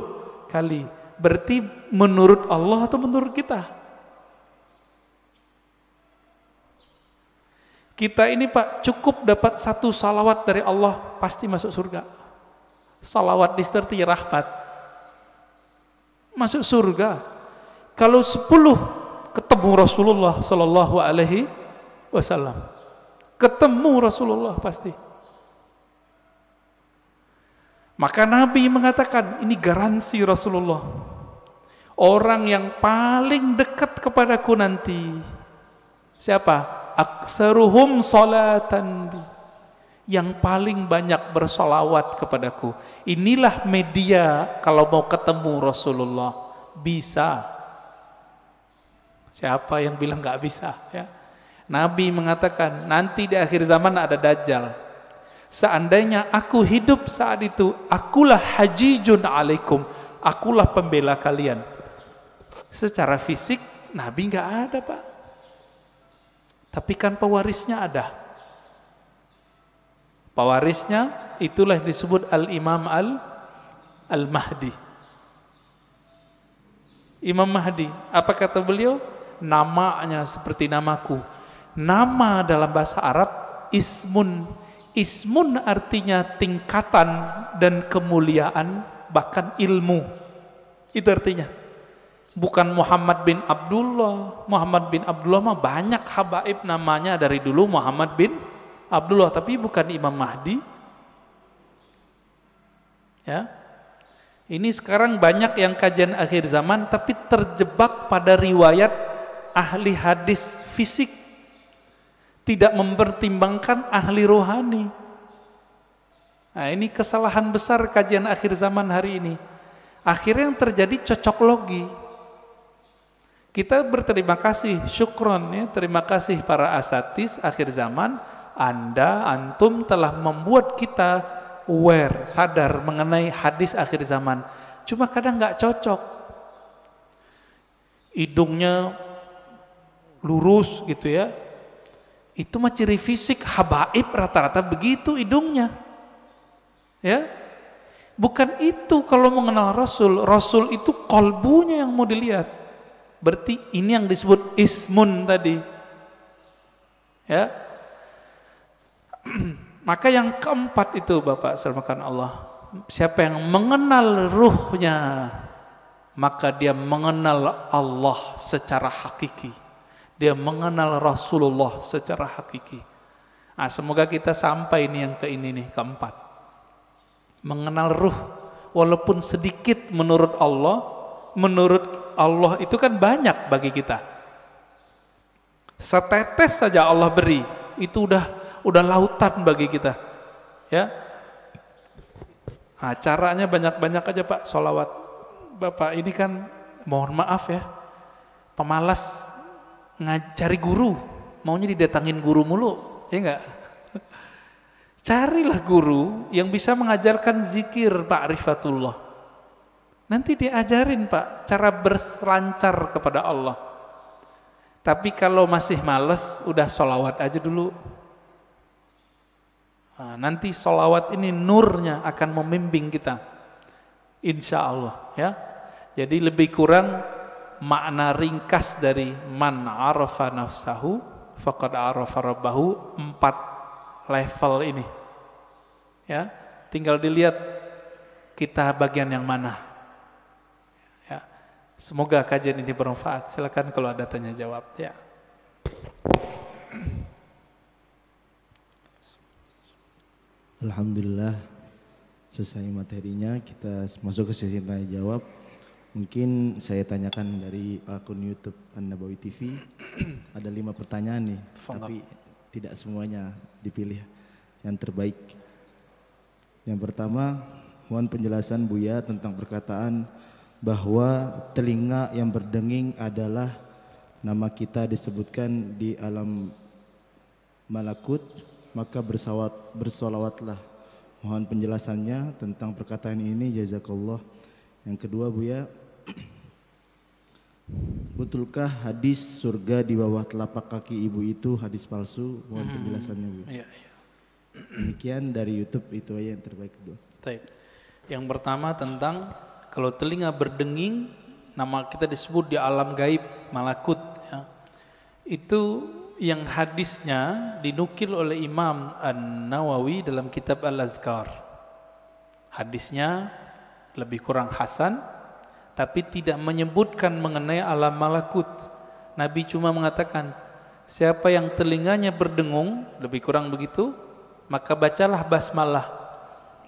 kali berarti menurut Allah atau menurut kita? Kita ini Pak cukup dapat satu salawat dari Allah pasti masuk surga. Salawat disertai rahmat. Masuk surga. Kalau sepuluh ketemu Rasulullah sallallahu alaihi wasallam. Ketemu Rasulullah pasti. Maka Nabi mengatakan ini garansi Rasulullah orang yang paling dekat kepadaku nanti siapa aksaruhum salatan yang paling banyak bersolawat kepadaku inilah media kalau mau ketemu Rasulullah bisa siapa yang bilang nggak bisa ya Nabi mengatakan nanti di akhir zaman ada dajjal seandainya aku hidup saat itu akulah hajijun alaikum akulah pembela kalian Secara fisik Nabi nggak ada pak. Tapi kan pewarisnya ada. Pewarisnya itulah disebut Al-Imam Al Al-Mahdi. Imam Mahdi, apa kata beliau? Namanya seperti namaku. Nama dalam bahasa Arab ismun. Ismun artinya tingkatan dan kemuliaan bahkan ilmu. Itu artinya bukan Muhammad bin Abdullah. Muhammad bin Abdullah mah banyak habaib namanya dari dulu Muhammad bin Abdullah, tapi bukan Imam Mahdi. Ya. Ini sekarang banyak yang kajian akhir zaman tapi terjebak pada riwayat ahli hadis fisik. Tidak mempertimbangkan ahli rohani. Nah, ini kesalahan besar kajian akhir zaman hari ini. Akhirnya yang terjadi cocok logi kita berterima kasih, syukron ya, terima kasih para asatis akhir zaman, Anda, Antum telah membuat kita aware, sadar mengenai hadis akhir zaman. Cuma kadang nggak cocok. Hidungnya lurus gitu ya. Itu mah ciri fisik habaib rata-rata begitu hidungnya. Ya, Bukan itu kalau mengenal Rasul. Rasul itu kolbunya yang mau dilihat. Berarti ini yang disebut ismun tadi. Ya. Maka yang keempat itu Bapak sermakan Allah. Siapa yang mengenal ruhnya, maka dia mengenal Allah secara hakiki. Dia mengenal Rasulullah secara hakiki. Nah, semoga kita sampai ini yang ke ini nih keempat. Mengenal ruh walaupun sedikit menurut Allah, menurut Allah itu kan banyak bagi kita. Setetes saja Allah beri, itu udah udah lautan bagi kita. Ya. Nah, caranya banyak-banyak aja Pak solawat. Bapak ini kan mohon maaf ya, pemalas cari guru, maunya didatangin guru mulu, ya enggak? Carilah guru yang bisa mengajarkan zikir Pak Rifatullah. Nanti diajarin Pak, cara berselancar kepada Allah. Tapi kalau masih males, udah solawat aja dulu. Nah, nanti solawat ini nurnya akan membimbing kita. Insya Allah. Ya. Jadi lebih kurang makna ringkas dari man arafa nafsahu faqad arafa rabbahu empat level ini. Ya, tinggal dilihat kita bagian yang mana. Semoga kajian ini bermanfaat. Silakan kalau ada tanya jawab. Ya. Alhamdulillah selesai materinya kita masuk ke sesi tanya jawab. Mungkin saya tanyakan dari akun YouTube Anda Bawi TV. Ada lima pertanyaan nih, Fondal. tapi tidak semuanya dipilih yang terbaik. Yang pertama, mohon penjelasan Buya tentang perkataan bahwa telinga yang berdenging adalah nama kita disebutkan di alam malakut maka bersawat bersolawatlah mohon penjelasannya tentang perkataan ini jazakallah yang kedua bu ya betulkah hadis surga di bawah telapak kaki ibu itu hadis palsu mohon hmm. penjelasannya Bu iya, iya. demikian dari YouTube itu aja yang terbaik kedua yang pertama tentang kalau telinga berdenging, nama kita disebut di alam gaib, malakut. Ya. Itu yang hadisnya dinukil oleh Imam An-Nawawi dalam kitab Al-Azkar. Hadisnya lebih kurang hasan, tapi tidak menyebutkan mengenai alam malakut. Nabi cuma mengatakan, siapa yang telinganya berdengung, lebih kurang begitu, maka bacalah basmalah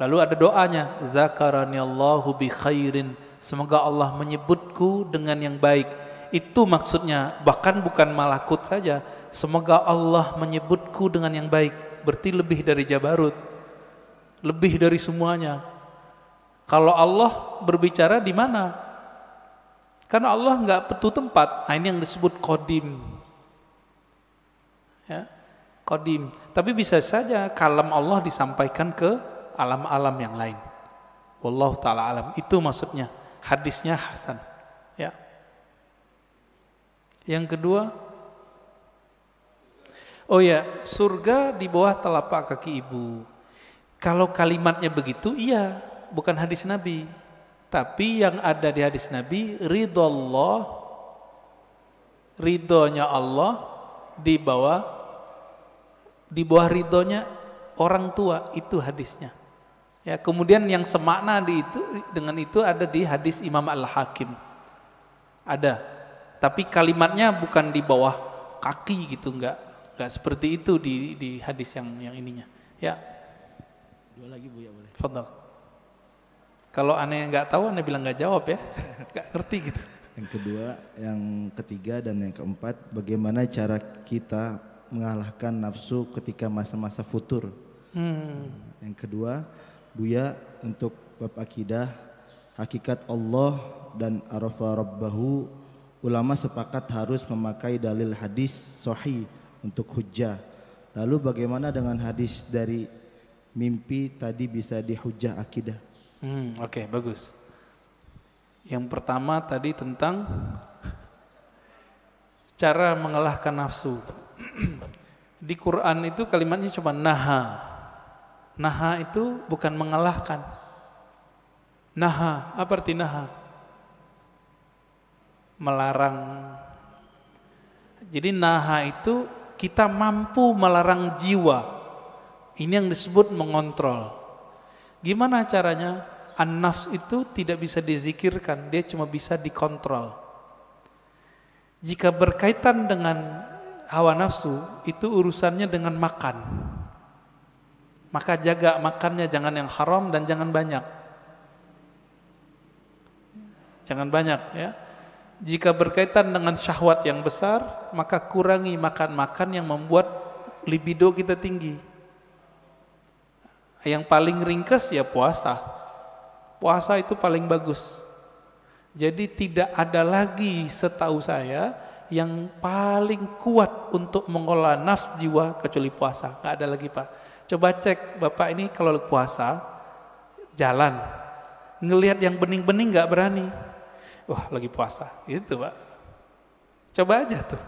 Lalu ada doanya, zakarani Allahu bi khairin. Semoga Allah menyebutku dengan yang baik. Itu maksudnya, bahkan bukan malakut saja. Semoga Allah menyebutku dengan yang baik. Berarti lebih dari Jabarut. Lebih dari semuanya. Kalau Allah berbicara di mana? Karena Allah nggak petu tempat. Nah, ini yang disebut kodim. Ya, kodim. Tapi bisa saja kalam Allah disampaikan ke alam-alam yang lain. Wallahu taala alam. Itu maksudnya hadisnya hasan. Ya. Yang kedua Oh ya, surga di bawah telapak kaki ibu. Kalau kalimatnya begitu, iya, bukan hadis Nabi. Tapi yang ada di hadis Nabi, ridho Allah, ridhonya Allah di bawah di bawah ridhonya orang tua itu hadisnya. Ya, kemudian yang semakna di itu dengan itu ada di hadis Imam Al-Hakim. Ada. Tapi kalimatnya bukan di bawah kaki gitu, enggak. Enggak seperti itu di di hadis yang yang ininya. Ya. Dua lagi Bu ya boleh. Fadal. Kalau aneh nggak tahu, aneh bilang nggak jawab ya. Nggak ngerti gitu. Yang kedua, yang ketiga dan yang keempat, bagaimana cara kita mengalahkan nafsu ketika masa-masa futur. Hmm. Yang kedua, Buya untuk bab akidah hakikat Allah dan arafa rabbahu ulama sepakat harus memakai dalil hadis sohi untuk hujah Lalu bagaimana dengan hadis dari mimpi tadi bisa dihujah akidah? Hmm, oke, okay, bagus. Yang pertama tadi tentang cara mengalahkan nafsu. Di Quran itu kalimatnya cuma naha. Naha itu bukan mengalahkan. Naha, apa arti naha? Melarang. Jadi naha itu kita mampu melarang jiwa. Ini yang disebut mengontrol. Gimana caranya? An-nafs itu tidak bisa dizikirkan, dia cuma bisa dikontrol. Jika berkaitan dengan hawa nafsu, itu urusannya dengan makan. Maka jaga makannya jangan yang haram dan jangan banyak. Jangan banyak ya. Jika berkaitan dengan syahwat yang besar, maka kurangi makan-makan yang membuat libido kita tinggi. Yang paling ringkas ya puasa. Puasa itu paling bagus. Jadi tidak ada lagi setahu saya yang paling kuat untuk mengolah nafsu jiwa kecuali puasa. Gak ada lagi Pak. Coba cek Bapak ini kalau puasa jalan ngelihat yang bening-bening nggak berani. Wah, lagi puasa. Itu, Pak. Coba aja tuh.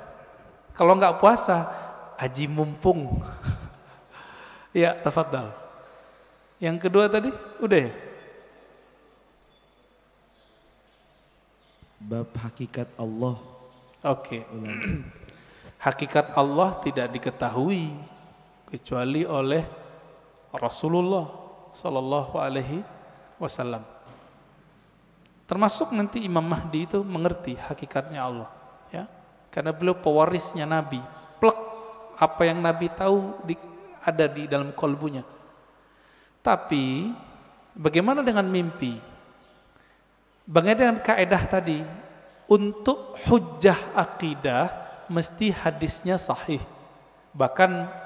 Kalau nggak puasa, aji mumpung. ya, tafadhal. Yang kedua tadi, udah ya? Bab hakikat Allah. Oke. Okay. hakikat Allah tidak diketahui kecuali oleh Rasulullah Sallallahu Alaihi Wasallam. Termasuk nanti Imam Mahdi itu mengerti hakikatnya Allah, ya, karena beliau pewarisnya Nabi. Plek apa yang Nabi tahu di, ada di dalam kolbunya. Tapi bagaimana dengan mimpi? Bagaimana dengan kaedah tadi? Untuk hujah akidah mesti hadisnya sahih. Bahkan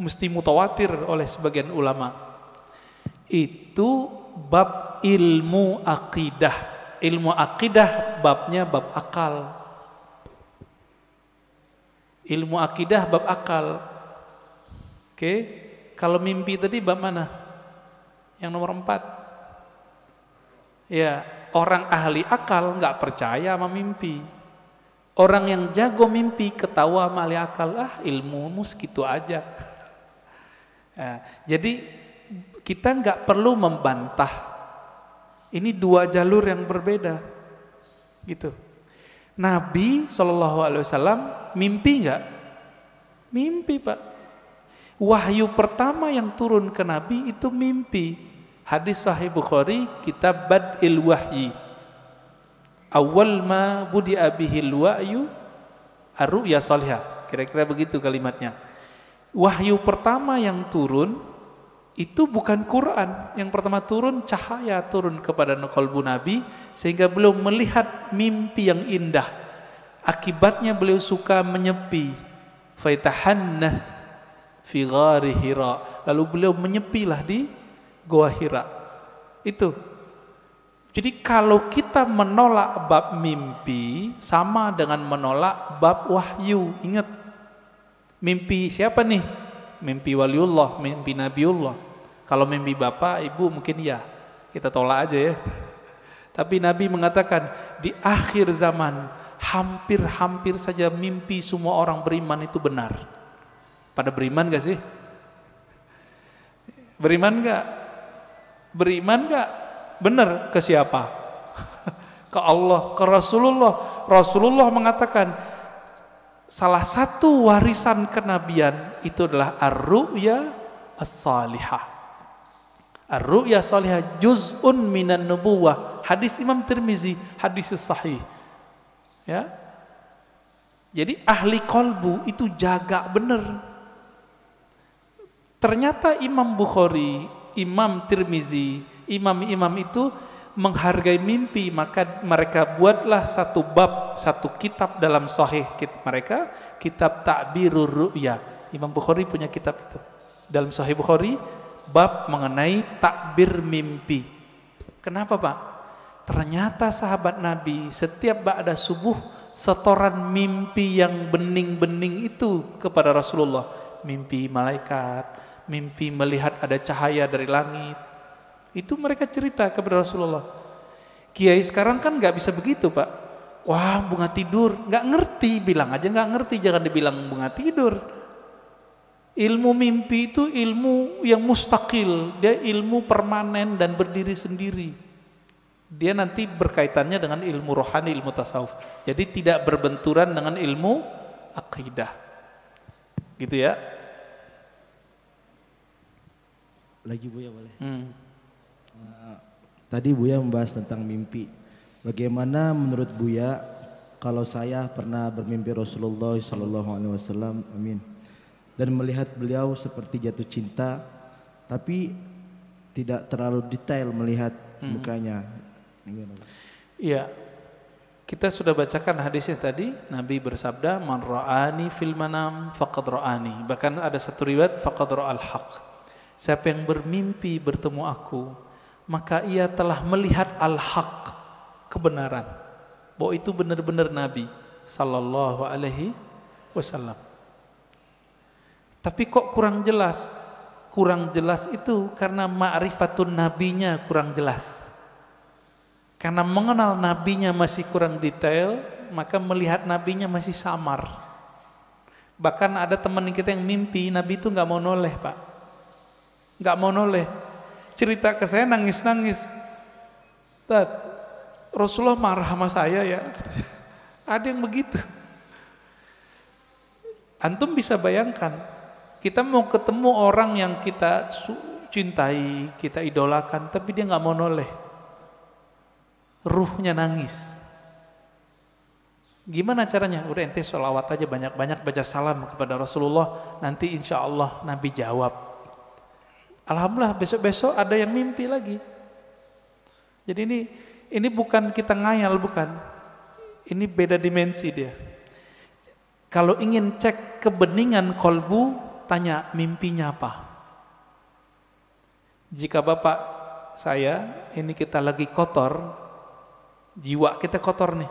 mesti mutawatir oleh sebagian ulama itu bab ilmu akidah ilmu akidah babnya bab akal ilmu akidah bab akal oke kalau mimpi tadi bab mana yang nomor empat ya orang ahli akal nggak percaya sama mimpi orang yang jago mimpi ketawa sama ahli akal ah ilmu segitu aja Nah, jadi kita nggak perlu membantah. Ini dua jalur yang berbeda, gitu. Nabi Shallallahu Alaihi Wasallam mimpi nggak? Mimpi pak. Wahyu pertama yang turun ke Nabi itu mimpi. Hadis Sahih Bukhari kitab Badil Wahyi. Awal ma budi abihil wahyu aru ya salihah. Kira-kira begitu kalimatnya wahyu pertama yang turun itu bukan Quran. Yang pertama turun cahaya turun kepada kolbu Nabi sehingga beliau melihat mimpi yang indah. Akibatnya beliau suka menyepi. Faitahannas fi ghari Lalu beliau menyepilah di Goa Hira. Itu. Jadi kalau kita menolak bab mimpi sama dengan menolak bab wahyu. Ingat Mimpi siapa nih? Mimpi waliullah, mimpi nabiullah. Kalau mimpi bapak, ibu mungkin ya. Kita tolak aja ya. Tapi Nabi mengatakan di akhir zaman hampir-hampir saja mimpi semua orang beriman itu benar. Pada beriman gak sih? Beriman gak? Beriman gak? Benar ke siapa? ke Allah, ke Rasulullah. Rasulullah mengatakan salah satu warisan kenabian itu adalah ar-ru'ya as-salihah. Ar-ru'ya salihah juz'un minan nubuwah. Hadis Imam Tirmizi, hadis sahih. Ya. Jadi ahli kolbu itu jaga benar. Ternyata Imam Bukhari, Imam Tirmizi, imam-imam itu menghargai mimpi maka mereka buatlah satu bab satu kitab dalam sahih mereka kitab takbirur ru'ya Imam Bukhari punya kitab itu dalam sahih Bukhari bab mengenai takbir mimpi kenapa Pak ternyata sahabat Nabi setiap ba'da subuh setoran mimpi yang bening-bening itu kepada Rasulullah mimpi malaikat mimpi melihat ada cahaya dari langit itu mereka cerita kepada Rasulullah. Kiai sekarang kan nggak bisa begitu pak. Wah bunga tidur, nggak ngerti, bilang aja nggak ngerti, jangan dibilang bunga tidur. Ilmu mimpi itu ilmu yang mustakil, dia ilmu permanen dan berdiri sendiri. Dia nanti berkaitannya dengan ilmu rohani, ilmu tasawuf. Jadi tidak berbenturan dengan ilmu akidah. Gitu ya. Lagi Bu ya boleh. Hmm. Tadi Buya membahas tentang mimpi. Bagaimana menurut Buya kalau saya pernah bermimpi Rasulullah Shallallahu Alaihi Wasallam, amin, dan melihat beliau seperti jatuh cinta, tapi tidak terlalu detail melihat hmm. mukanya. Iya, kita sudah bacakan hadisnya tadi, Nabi bersabda, "Man ra'ani fil manam faqad ra'ani." Bahkan ada satu riwayat faqad ra'al haq. Siapa yang bermimpi bertemu aku, maka ia telah melihat al-haq, kebenaran. Bahwa itu benar-benar Nabi sallallahu alaihi wasallam. Tapi kok kurang jelas? Kurang jelas itu karena ma'rifatun nabinya kurang jelas. Karena mengenal nabinya masih kurang detail, maka melihat nabinya masih samar. Bahkan ada teman kita yang mimpi, nabi itu nggak mau noleh pak. Nggak mau noleh, cerita ke saya nangis-nangis. Tad, Rasulullah marah sama saya ya. Ada yang begitu. Antum bisa bayangkan, kita mau ketemu orang yang kita cintai, kita idolakan, tapi dia nggak mau noleh. Ruhnya nangis. Gimana caranya? Udah ente sholawat aja banyak-banyak baca salam kepada Rasulullah. Nanti insya Allah Nabi jawab. Alhamdulillah besok-besok ada yang mimpi lagi. Jadi ini ini bukan kita ngayal bukan. Ini beda dimensi dia. Kalau ingin cek kebeningan kolbu, tanya mimpinya apa. Jika bapak saya ini kita lagi kotor, jiwa kita kotor nih.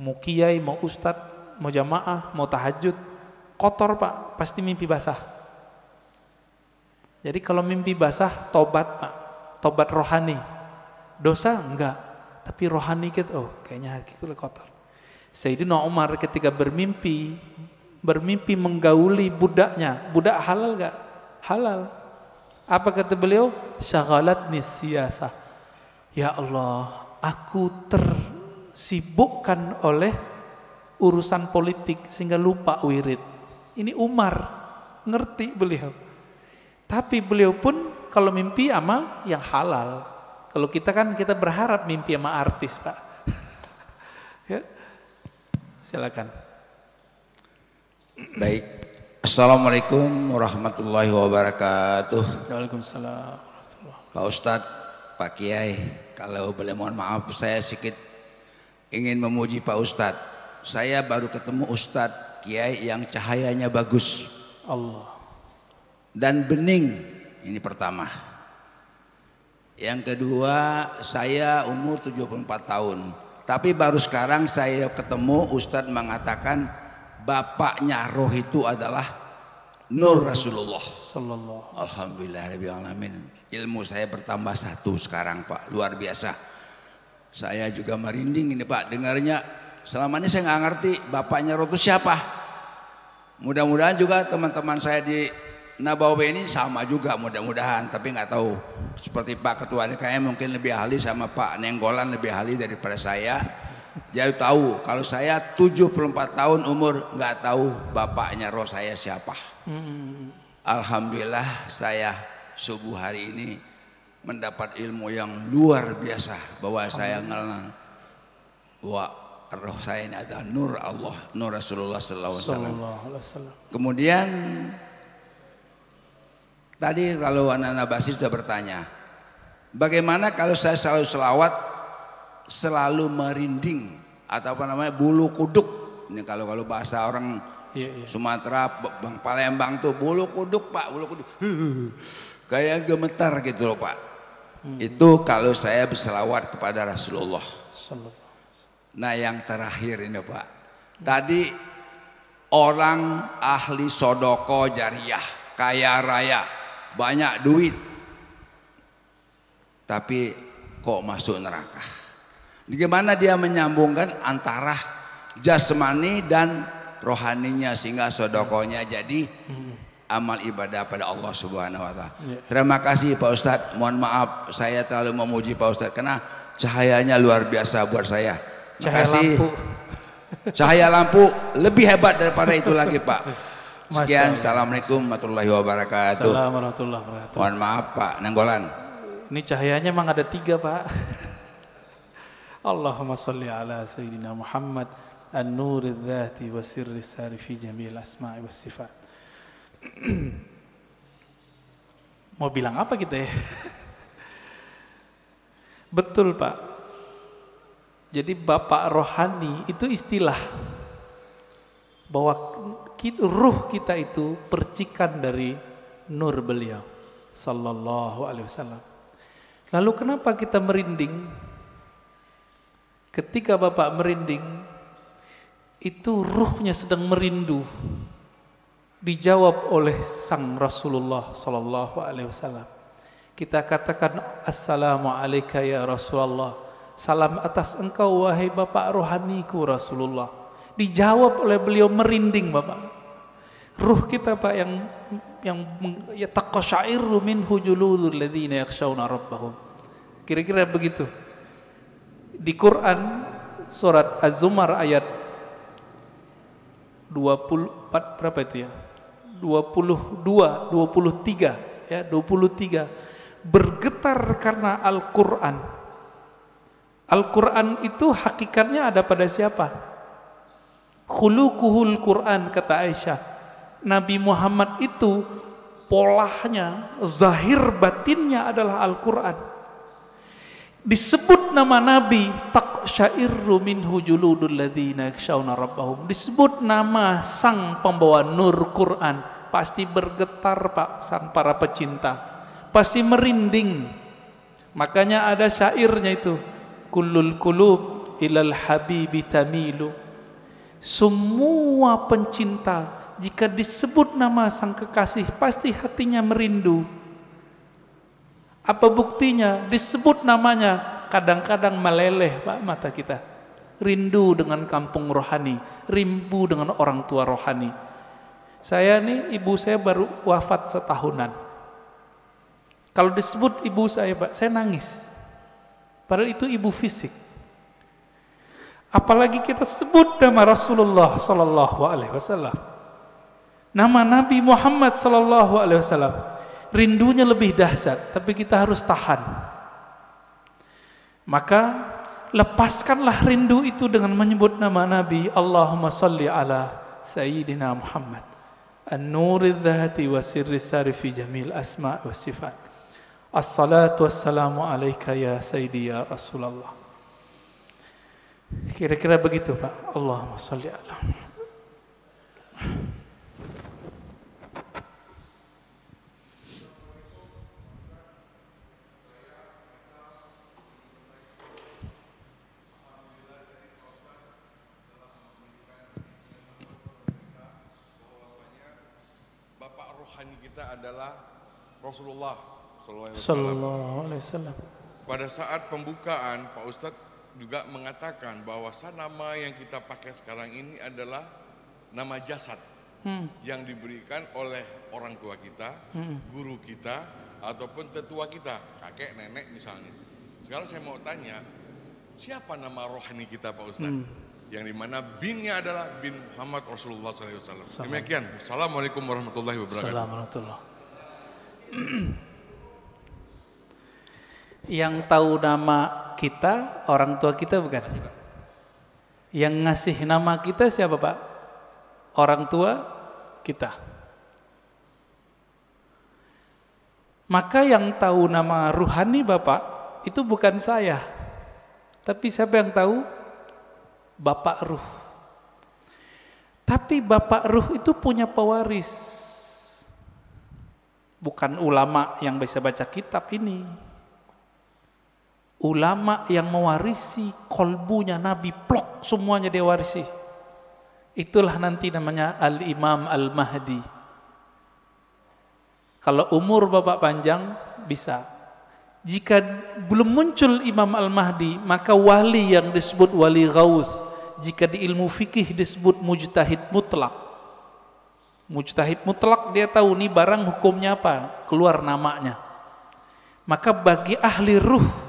Mau kiai, mau ustadz, mau jamaah, mau tahajud, kotor pak, pasti mimpi basah jadi kalau mimpi basah tobat Pak, tobat rohani. Dosa enggak, tapi rohani kita gitu. oh kayaknya hati kita kotor. Sayyidina Umar ketika bermimpi bermimpi menggauli budaknya. Budak halal enggak? Halal. Apa kata beliau? Syagalat nisiyasa. Ya Allah, aku tersibukkan oleh urusan politik sehingga lupa wirid. Ini Umar ngerti beliau. Tapi beliau pun kalau mimpi sama yang halal. Kalau kita kan kita berharap mimpi sama artis, Pak. ya. Silakan. Baik. Assalamualaikum warahmatullahi wabarakatuh. Waalaikumsalam. warahmatullahi Pak Ustadz, Pak Kiai, kalau boleh mohon maaf saya sedikit ingin memuji Pak Ustadz. Saya baru ketemu Ustadz Kiai yang cahayanya bagus. Allah dan bening. Ini pertama. Yang kedua, saya umur 74 tahun. Tapi baru sekarang saya ketemu Ustadz mengatakan bapaknya roh itu adalah Nur Rasulullah. Alhamdulillah Alhamdulillah alamin. Ilmu saya bertambah satu sekarang Pak, luar biasa. Saya juga merinding ini Pak dengarnya. Selama ini saya nggak ngerti bapaknya roh itu siapa. Mudah-mudahan juga teman-teman saya di Nabawi ini sama juga mudah-mudahan tapi nggak tahu seperti Pak Ketua DKM mungkin lebih ahli sama Pak Nenggolan lebih ahli daripada saya jadi tahu kalau saya 74 tahun umur nggak tahu bapaknya roh saya siapa hmm. Alhamdulillah saya subuh hari ini mendapat ilmu yang luar biasa bahwa saya ngelang wa roh saya ini adalah nur Allah, nur Rasulullah SAW. Kemudian Tadi kalau anak-anak basis sudah bertanya, bagaimana kalau saya selalu selawat, selalu merinding atau apa namanya bulu kuduk? Ini kalau kalau bahasa orang iya, iya. Sumatera, Bang Palembang tuh bulu kuduk pak, bulu kuduk, kayak gemetar gitu loh pak. Hmm. Itu kalau saya berselawat kepada Rasulullah. Nah yang terakhir ini pak, tadi orang ahli sodoko jariah, kaya raya banyak duit. Tapi kok masuk neraka. Bagaimana dia menyambungkan antara jasmani dan rohaninya sehingga sodokonya jadi amal ibadah pada Allah Subhanahu wa taala. Ya. Terima kasih Pak Ustadz. Mohon maaf saya terlalu memuji Pak Ustadz karena cahayanya luar biasa buat saya. Terima kasih. Cahaya lampu lebih hebat daripada itu lagi, Pak. Sekian, assalamualaikum warahmatullahi wabarakatuh. warahmatullahi wabarakatuh. Mohon maaf Pak Nenggolan. Ini cahayanya emang ada tiga Pak. Allahumma salli ala Sayyidina Muhammad an-nur al-Dhati wa sirri sari fi Jamil asma'i wa sifat. Mau bilang apa kita ya? Betul Pak. Jadi Bapak Rohani itu istilah bahwa ruh kita itu percikan dari nur beliau sallallahu alaihi wasallam. Lalu kenapa kita merinding? Ketika Bapak merinding, itu ruhnya sedang merindu. Dijawab oleh sang Rasulullah sallallahu alaihi wasallam. Kita katakan assalamu alayka ya Rasulullah. Salam atas engkau wahai Bapak rohaniku Rasulullah dijawab oleh beliau merinding Bapak. Ruh kita Pak yang yang ya taqashairu minhu juludul ladzina yakhshawna rabbahum. Kira-kira begitu. Di Quran surat Az-Zumar ayat 24 berapa itu ya? 22, 23 ya, 23 bergetar karena Al-Qur'an. Al-Quran itu hakikatnya ada pada siapa? Khulukuhul Quran kata Aisyah. Nabi Muhammad itu polahnya zahir batinnya adalah Al-Quran. Disebut nama Nabi, taqsyairru min hujuludul ladhina yakshawna rabbahum. Disebut nama sang pembawa nur Quran. Pasti bergetar pak sang para pecinta. Pasti merinding. Makanya ada syairnya itu. Kullul kulub ilal habibi tamilu semua pencinta jika disebut nama sang kekasih pasti hatinya merindu. Apa buktinya? Disebut namanya kadang-kadang meleleh pak mata kita. Rindu dengan kampung rohani, rindu dengan orang tua rohani. Saya nih ibu saya baru wafat setahunan. Kalau disebut ibu saya pak, saya nangis. Padahal itu ibu fisik apalagi kita sebut nama Rasulullah sallallahu alaihi wasallam. Nama Nabi Muhammad sallallahu alaihi wasallam. Rindunya lebih dahsyat, tapi kita harus tahan. Maka lepaskanlah rindu itu dengan menyebut nama Nabi Allahumma salli ala Sayyidina Muhammad An-Nuril Zahati wa Sirri Sarifi Jamil Asma' wa Sifat Assalatu wassalamu alaika ya Sayyidi ya Rasulullah Kira-kira begitu Pak. Allahumma salli ala. rohani kita adalah Rasulullah Sallallahu Alaihi Wasallam. Pada saat pembukaan, Pak Ustadz juga mengatakan bahwa nama yang kita pakai sekarang ini adalah nama jasad hmm. yang diberikan oleh orang tua kita, hmm. guru kita, ataupun tetua kita, kakek, nenek misalnya. Sekarang saya mau tanya, siapa nama rohani kita Pak Ustaz? Hmm. Yang dimana binnya adalah bin Muhammad Rasulullah SAW. Demikian. Assalamualaikum warahmatullahi wabarakatuh. Assalamualaikum warahmatullahi wabarakatuh. Yang tahu nama kita orang tua kita bukan? Masih, Pak. Yang ngasih nama kita siapa Pak? Orang tua kita. Maka yang tahu nama ruhani Bapak itu bukan saya. Tapi siapa yang tahu? Bapak Ruh. Tapi Bapak Ruh itu punya pewaris. Bukan ulama yang bisa baca kitab ini ulama yang mewarisi kolbunya Nabi plok semuanya dia warisi itulah nanti namanya al-imam al-mahdi kalau umur bapak panjang bisa jika belum muncul imam al-mahdi maka wali yang disebut wali gaus jika di ilmu fikih disebut mujtahid mutlak mujtahid mutlak dia tahu nih barang hukumnya apa keluar namanya maka bagi ahli ruh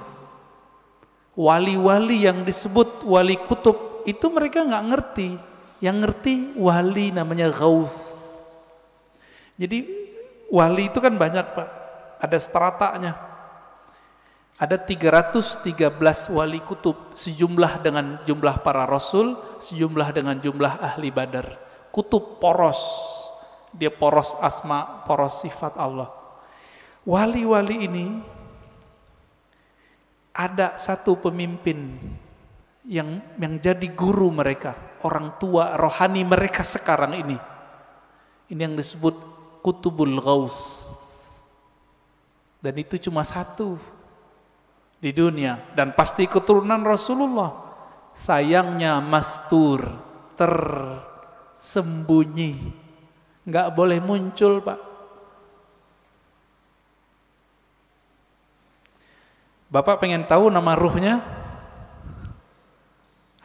wali-wali yang disebut wali kutub itu mereka nggak ngerti yang ngerti wali namanya Gaus jadi wali itu kan banyak Pak ada stratanya ada 313 wali kutub sejumlah dengan jumlah para rasul sejumlah dengan jumlah ahli badar kutub poros dia poros asma poros sifat Allah wali-wali ini ada satu pemimpin yang yang jadi guru mereka, orang tua rohani mereka sekarang ini. Ini yang disebut Kutubul Gaus. Dan itu cuma satu di dunia dan pasti keturunan Rasulullah. Sayangnya mastur tersembunyi. Gak boleh muncul, Pak. Bapak pengen tahu nama ruhnya?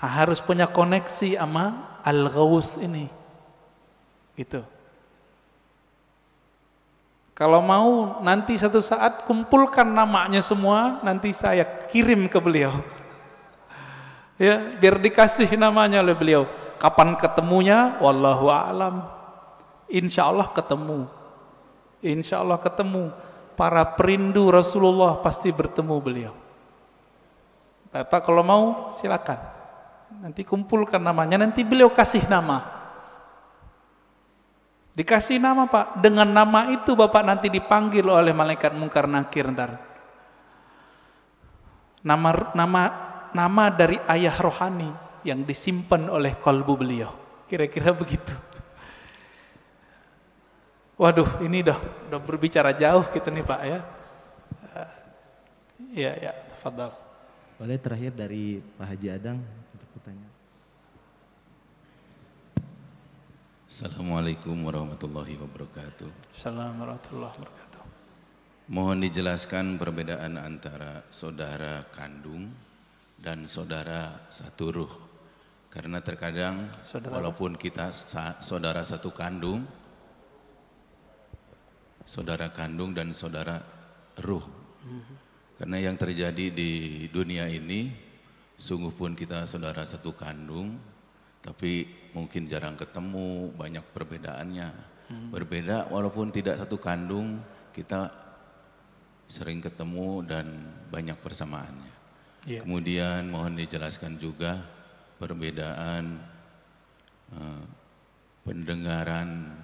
Harus punya koneksi sama Al-Ghaus ini. Gitu. Kalau mau nanti satu saat kumpulkan namanya semua, nanti saya kirim ke beliau. ya, biar dikasih namanya oleh beliau. Kapan ketemunya? Wallahu a'lam. Insya Allah ketemu. Insya Allah ketemu para perindu Rasulullah pasti bertemu beliau. Bapak kalau mau silakan. Nanti kumpulkan namanya, nanti beliau kasih nama. Dikasih nama Pak, dengan nama itu Bapak nanti dipanggil oleh malaikat mungkar nakir ntar. Nama nama nama dari ayah rohani yang disimpan oleh kolbu beliau. Kira-kira begitu. Waduh, ini dah udah berbicara jauh kita nih Pak ya. Iya, ya, tafadhal. Boleh terakhir dari Pak Haji Adang untuk bertanya. Assalamualaikum warahmatullahi wabarakatuh. Assalamualaikum warahmatullahi wabarakatuh. Mohon dijelaskan perbedaan antara saudara kandung dan saudara satu ruh. Karena terkadang walaupun kita saudara satu kandung, saudara kandung dan saudara ruh. Karena yang terjadi di dunia ini, sungguh pun kita saudara satu kandung, tapi mungkin jarang ketemu, banyak perbedaannya. Berbeda walaupun tidak satu kandung, kita sering ketemu dan banyak persamaannya. Yeah. Kemudian mohon dijelaskan juga perbedaan uh, pendengaran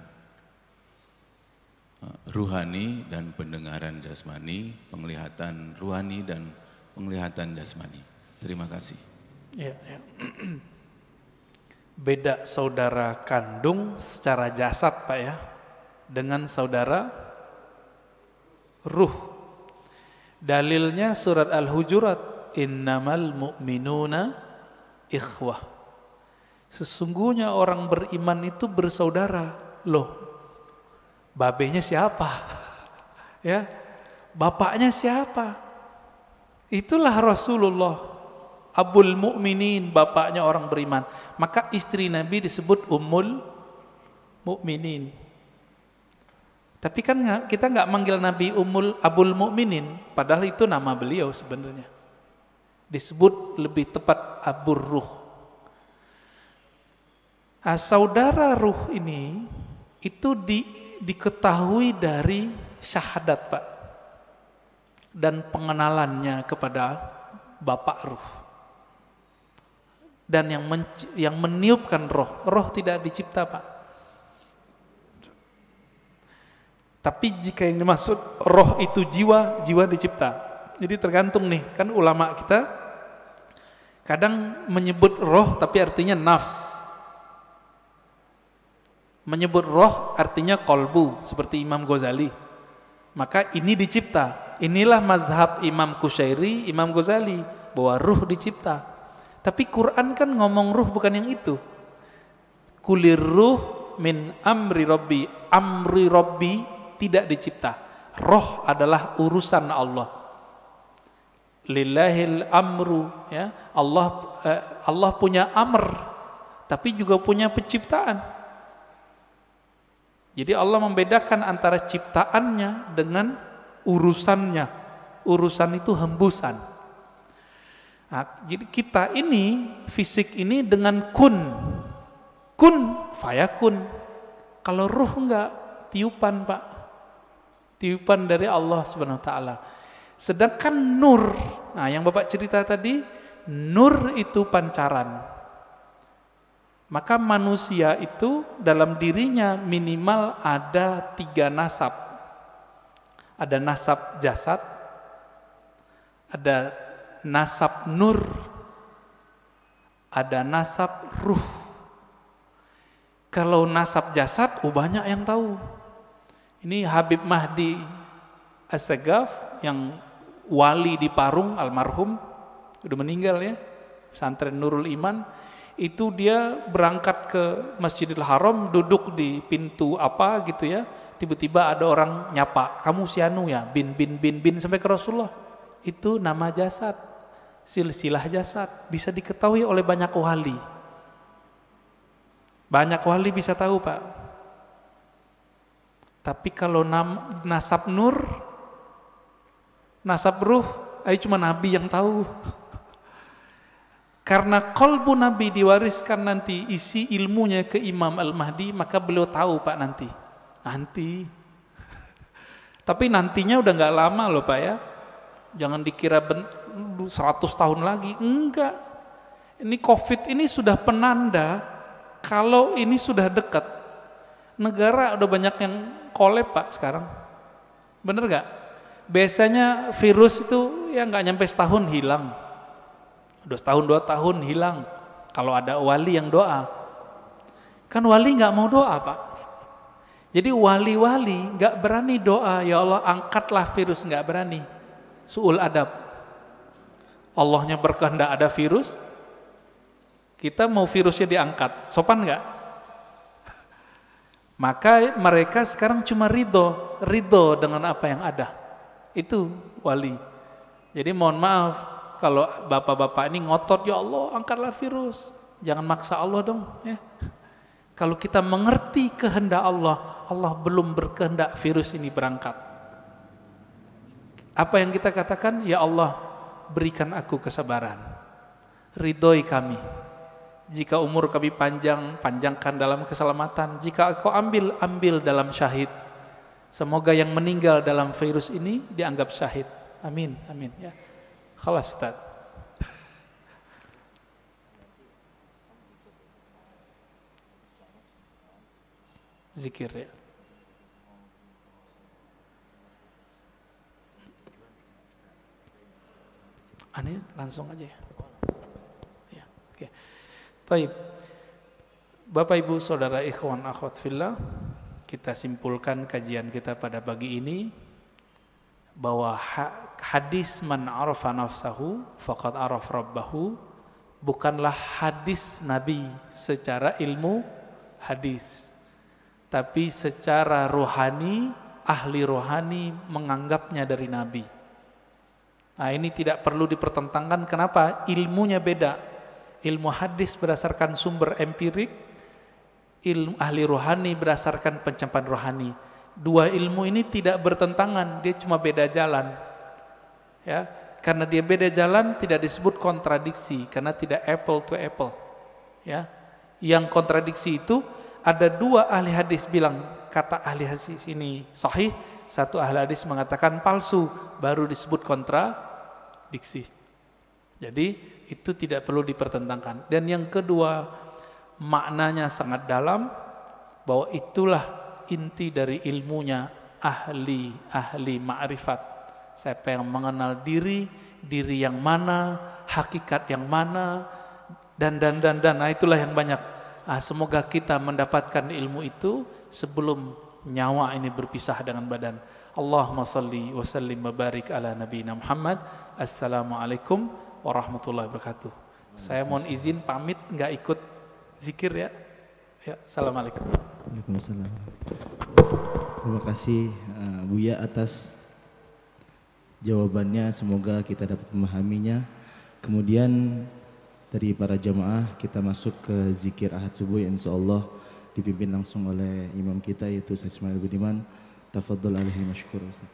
ruhani dan pendengaran jasmani, penglihatan ruhani dan penglihatan jasmani. Terima kasih. Ya, ya. Beda saudara kandung secara jasad Pak ya, dengan saudara ruh. Dalilnya surat Al-Hujurat, innamal mu'minuna ikhwah. Sesungguhnya orang beriman itu bersaudara. Loh, babehnya siapa? ya. Bapaknya siapa? Itulah Rasulullah Abul Mukminin, bapaknya orang beriman. Maka istri Nabi disebut Ummul Mukminin. Tapi kan kita nggak manggil Nabi Ummul Abul Mukminin, padahal itu nama beliau sebenarnya. Disebut lebih tepat Abur Ruh. Nah, saudara Ruh ini itu di diketahui dari syahadat Pak dan pengenalannya kepada Bapak Ruh dan yang men, yang meniupkan roh roh tidak dicipta Pak tapi jika yang dimaksud roh itu jiwa jiwa dicipta jadi tergantung nih kan ulama kita kadang menyebut roh tapi artinya nafs menyebut roh artinya kolbu seperti Imam Ghazali maka ini dicipta inilah mazhab Imam Kushairi Imam Ghazali bahwa ruh dicipta tapi Quran kan ngomong ruh bukan yang itu kulir ruh min amri robbi amri robbi tidak dicipta roh adalah urusan Allah lillahil amru ya Allah eh, Allah punya amr tapi juga punya penciptaan jadi Allah membedakan antara ciptaannya dengan urusannya. Urusan itu hembusan. Nah, jadi kita ini, fisik ini dengan kun. Kun, fayakun. Kalau ruh enggak, tiupan pak. Tiupan dari Allah subhanahu wa ta'ala. Sedangkan nur, nah yang Bapak cerita tadi, nur itu pancaran. Maka manusia itu dalam dirinya minimal ada tiga nasab. Ada nasab jasad, ada nasab nur, ada nasab ruh. Kalau nasab jasad, oh banyak yang tahu. Ini Habib Mahdi Assegaf yang wali di Parung almarhum, udah meninggal ya, pesantren Nurul Iman itu dia berangkat ke Masjidil Haram duduk di pintu apa gitu ya tiba-tiba ada orang nyapa kamu si Anu ya bin bin bin bin sampai ke Rasulullah itu nama jasad silsilah jasad bisa diketahui oleh banyak wali banyak wali bisa tahu pak tapi kalau nasab nur nasab ruh ayo cuma nabi yang tahu karena kolbu Nabi diwariskan nanti isi ilmunya ke Imam Al-Mahdi, maka beliau tahu Pak nanti. Nanti. Tapi nantinya udah nggak lama loh Pak ya. Jangan dikira 100 tahun lagi. Enggak. Ini COVID ini sudah penanda kalau ini sudah dekat. Negara udah banyak yang kolep Pak sekarang. Bener nggak? Biasanya virus itu ya nggak nyampe setahun hilang Dua tahun dua tahun hilang. Kalau ada wali yang doa, kan wali nggak mau doa pak. Jadi wali-wali nggak -wali berani doa. Ya Allah angkatlah virus nggak berani. Suul adab. Allahnya berkehendak ada virus, kita mau virusnya diangkat, sopan nggak? Maka mereka sekarang cuma ridho, ridho dengan apa yang ada. Itu wali. Jadi mohon maaf, kalau bapak-bapak ini ngotot ya Allah angkatlah virus jangan maksa Allah dong ya kalau kita mengerti kehendak Allah Allah belum berkehendak virus ini berangkat apa yang kita katakan ya Allah berikan aku kesabaran ridhoi kami jika umur kami panjang panjangkan dalam keselamatan jika aku ambil ambil dalam syahid semoga yang meninggal dalam virus ini dianggap syahid amin amin ya Khalas Ustaz. Zikir ya. Aneh langsung aja ya. ya Oke. Okay. Taib. Bapak Ibu Saudara Ikhwan Akhwat Villa, kita simpulkan kajian kita pada pagi ini bahwa hadis man arafa nafsahu faqad araf rabbahu bukanlah hadis Nabi secara ilmu hadis tapi secara rohani ahli rohani menganggapnya dari Nabi nah ini tidak perlu dipertentangkan kenapa ilmunya beda ilmu hadis berdasarkan sumber empirik ilmu ahli rohani berdasarkan pencapaian rohani dua ilmu ini tidak bertentangan, dia cuma beda jalan. Ya, karena dia beda jalan tidak disebut kontradiksi karena tidak apple to apple. Ya. Yang kontradiksi itu ada dua ahli hadis bilang kata ahli hadis ini sahih, satu ahli hadis mengatakan palsu, baru disebut kontradiksi. Jadi itu tidak perlu dipertentangkan. Dan yang kedua, maknanya sangat dalam bahwa itulah inti dari ilmunya ahli ahli ma'rifat siapa yang mengenal diri diri yang mana hakikat yang mana dan dan dan dan nah itulah yang banyak ah, semoga kita mendapatkan ilmu itu sebelum nyawa ini berpisah dengan badan Allahumma salli wa sallim barik ala Nabi Muhammad assalamualaikum warahmatullahi wabarakatuh saya mohon izin pamit nggak ikut zikir ya Ya, Assalamualaikum. Waalaikumsalam. Terima kasih uh, Buya atas jawabannya. Semoga kita dapat memahaminya. Kemudian dari para jamaah kita masuk ke zikir ahad subuh insya Allah dipimpin langsung oleh imam kita yaitu Syed Ismail Budiman. Tafadhol alaihi masykur. Ustaz.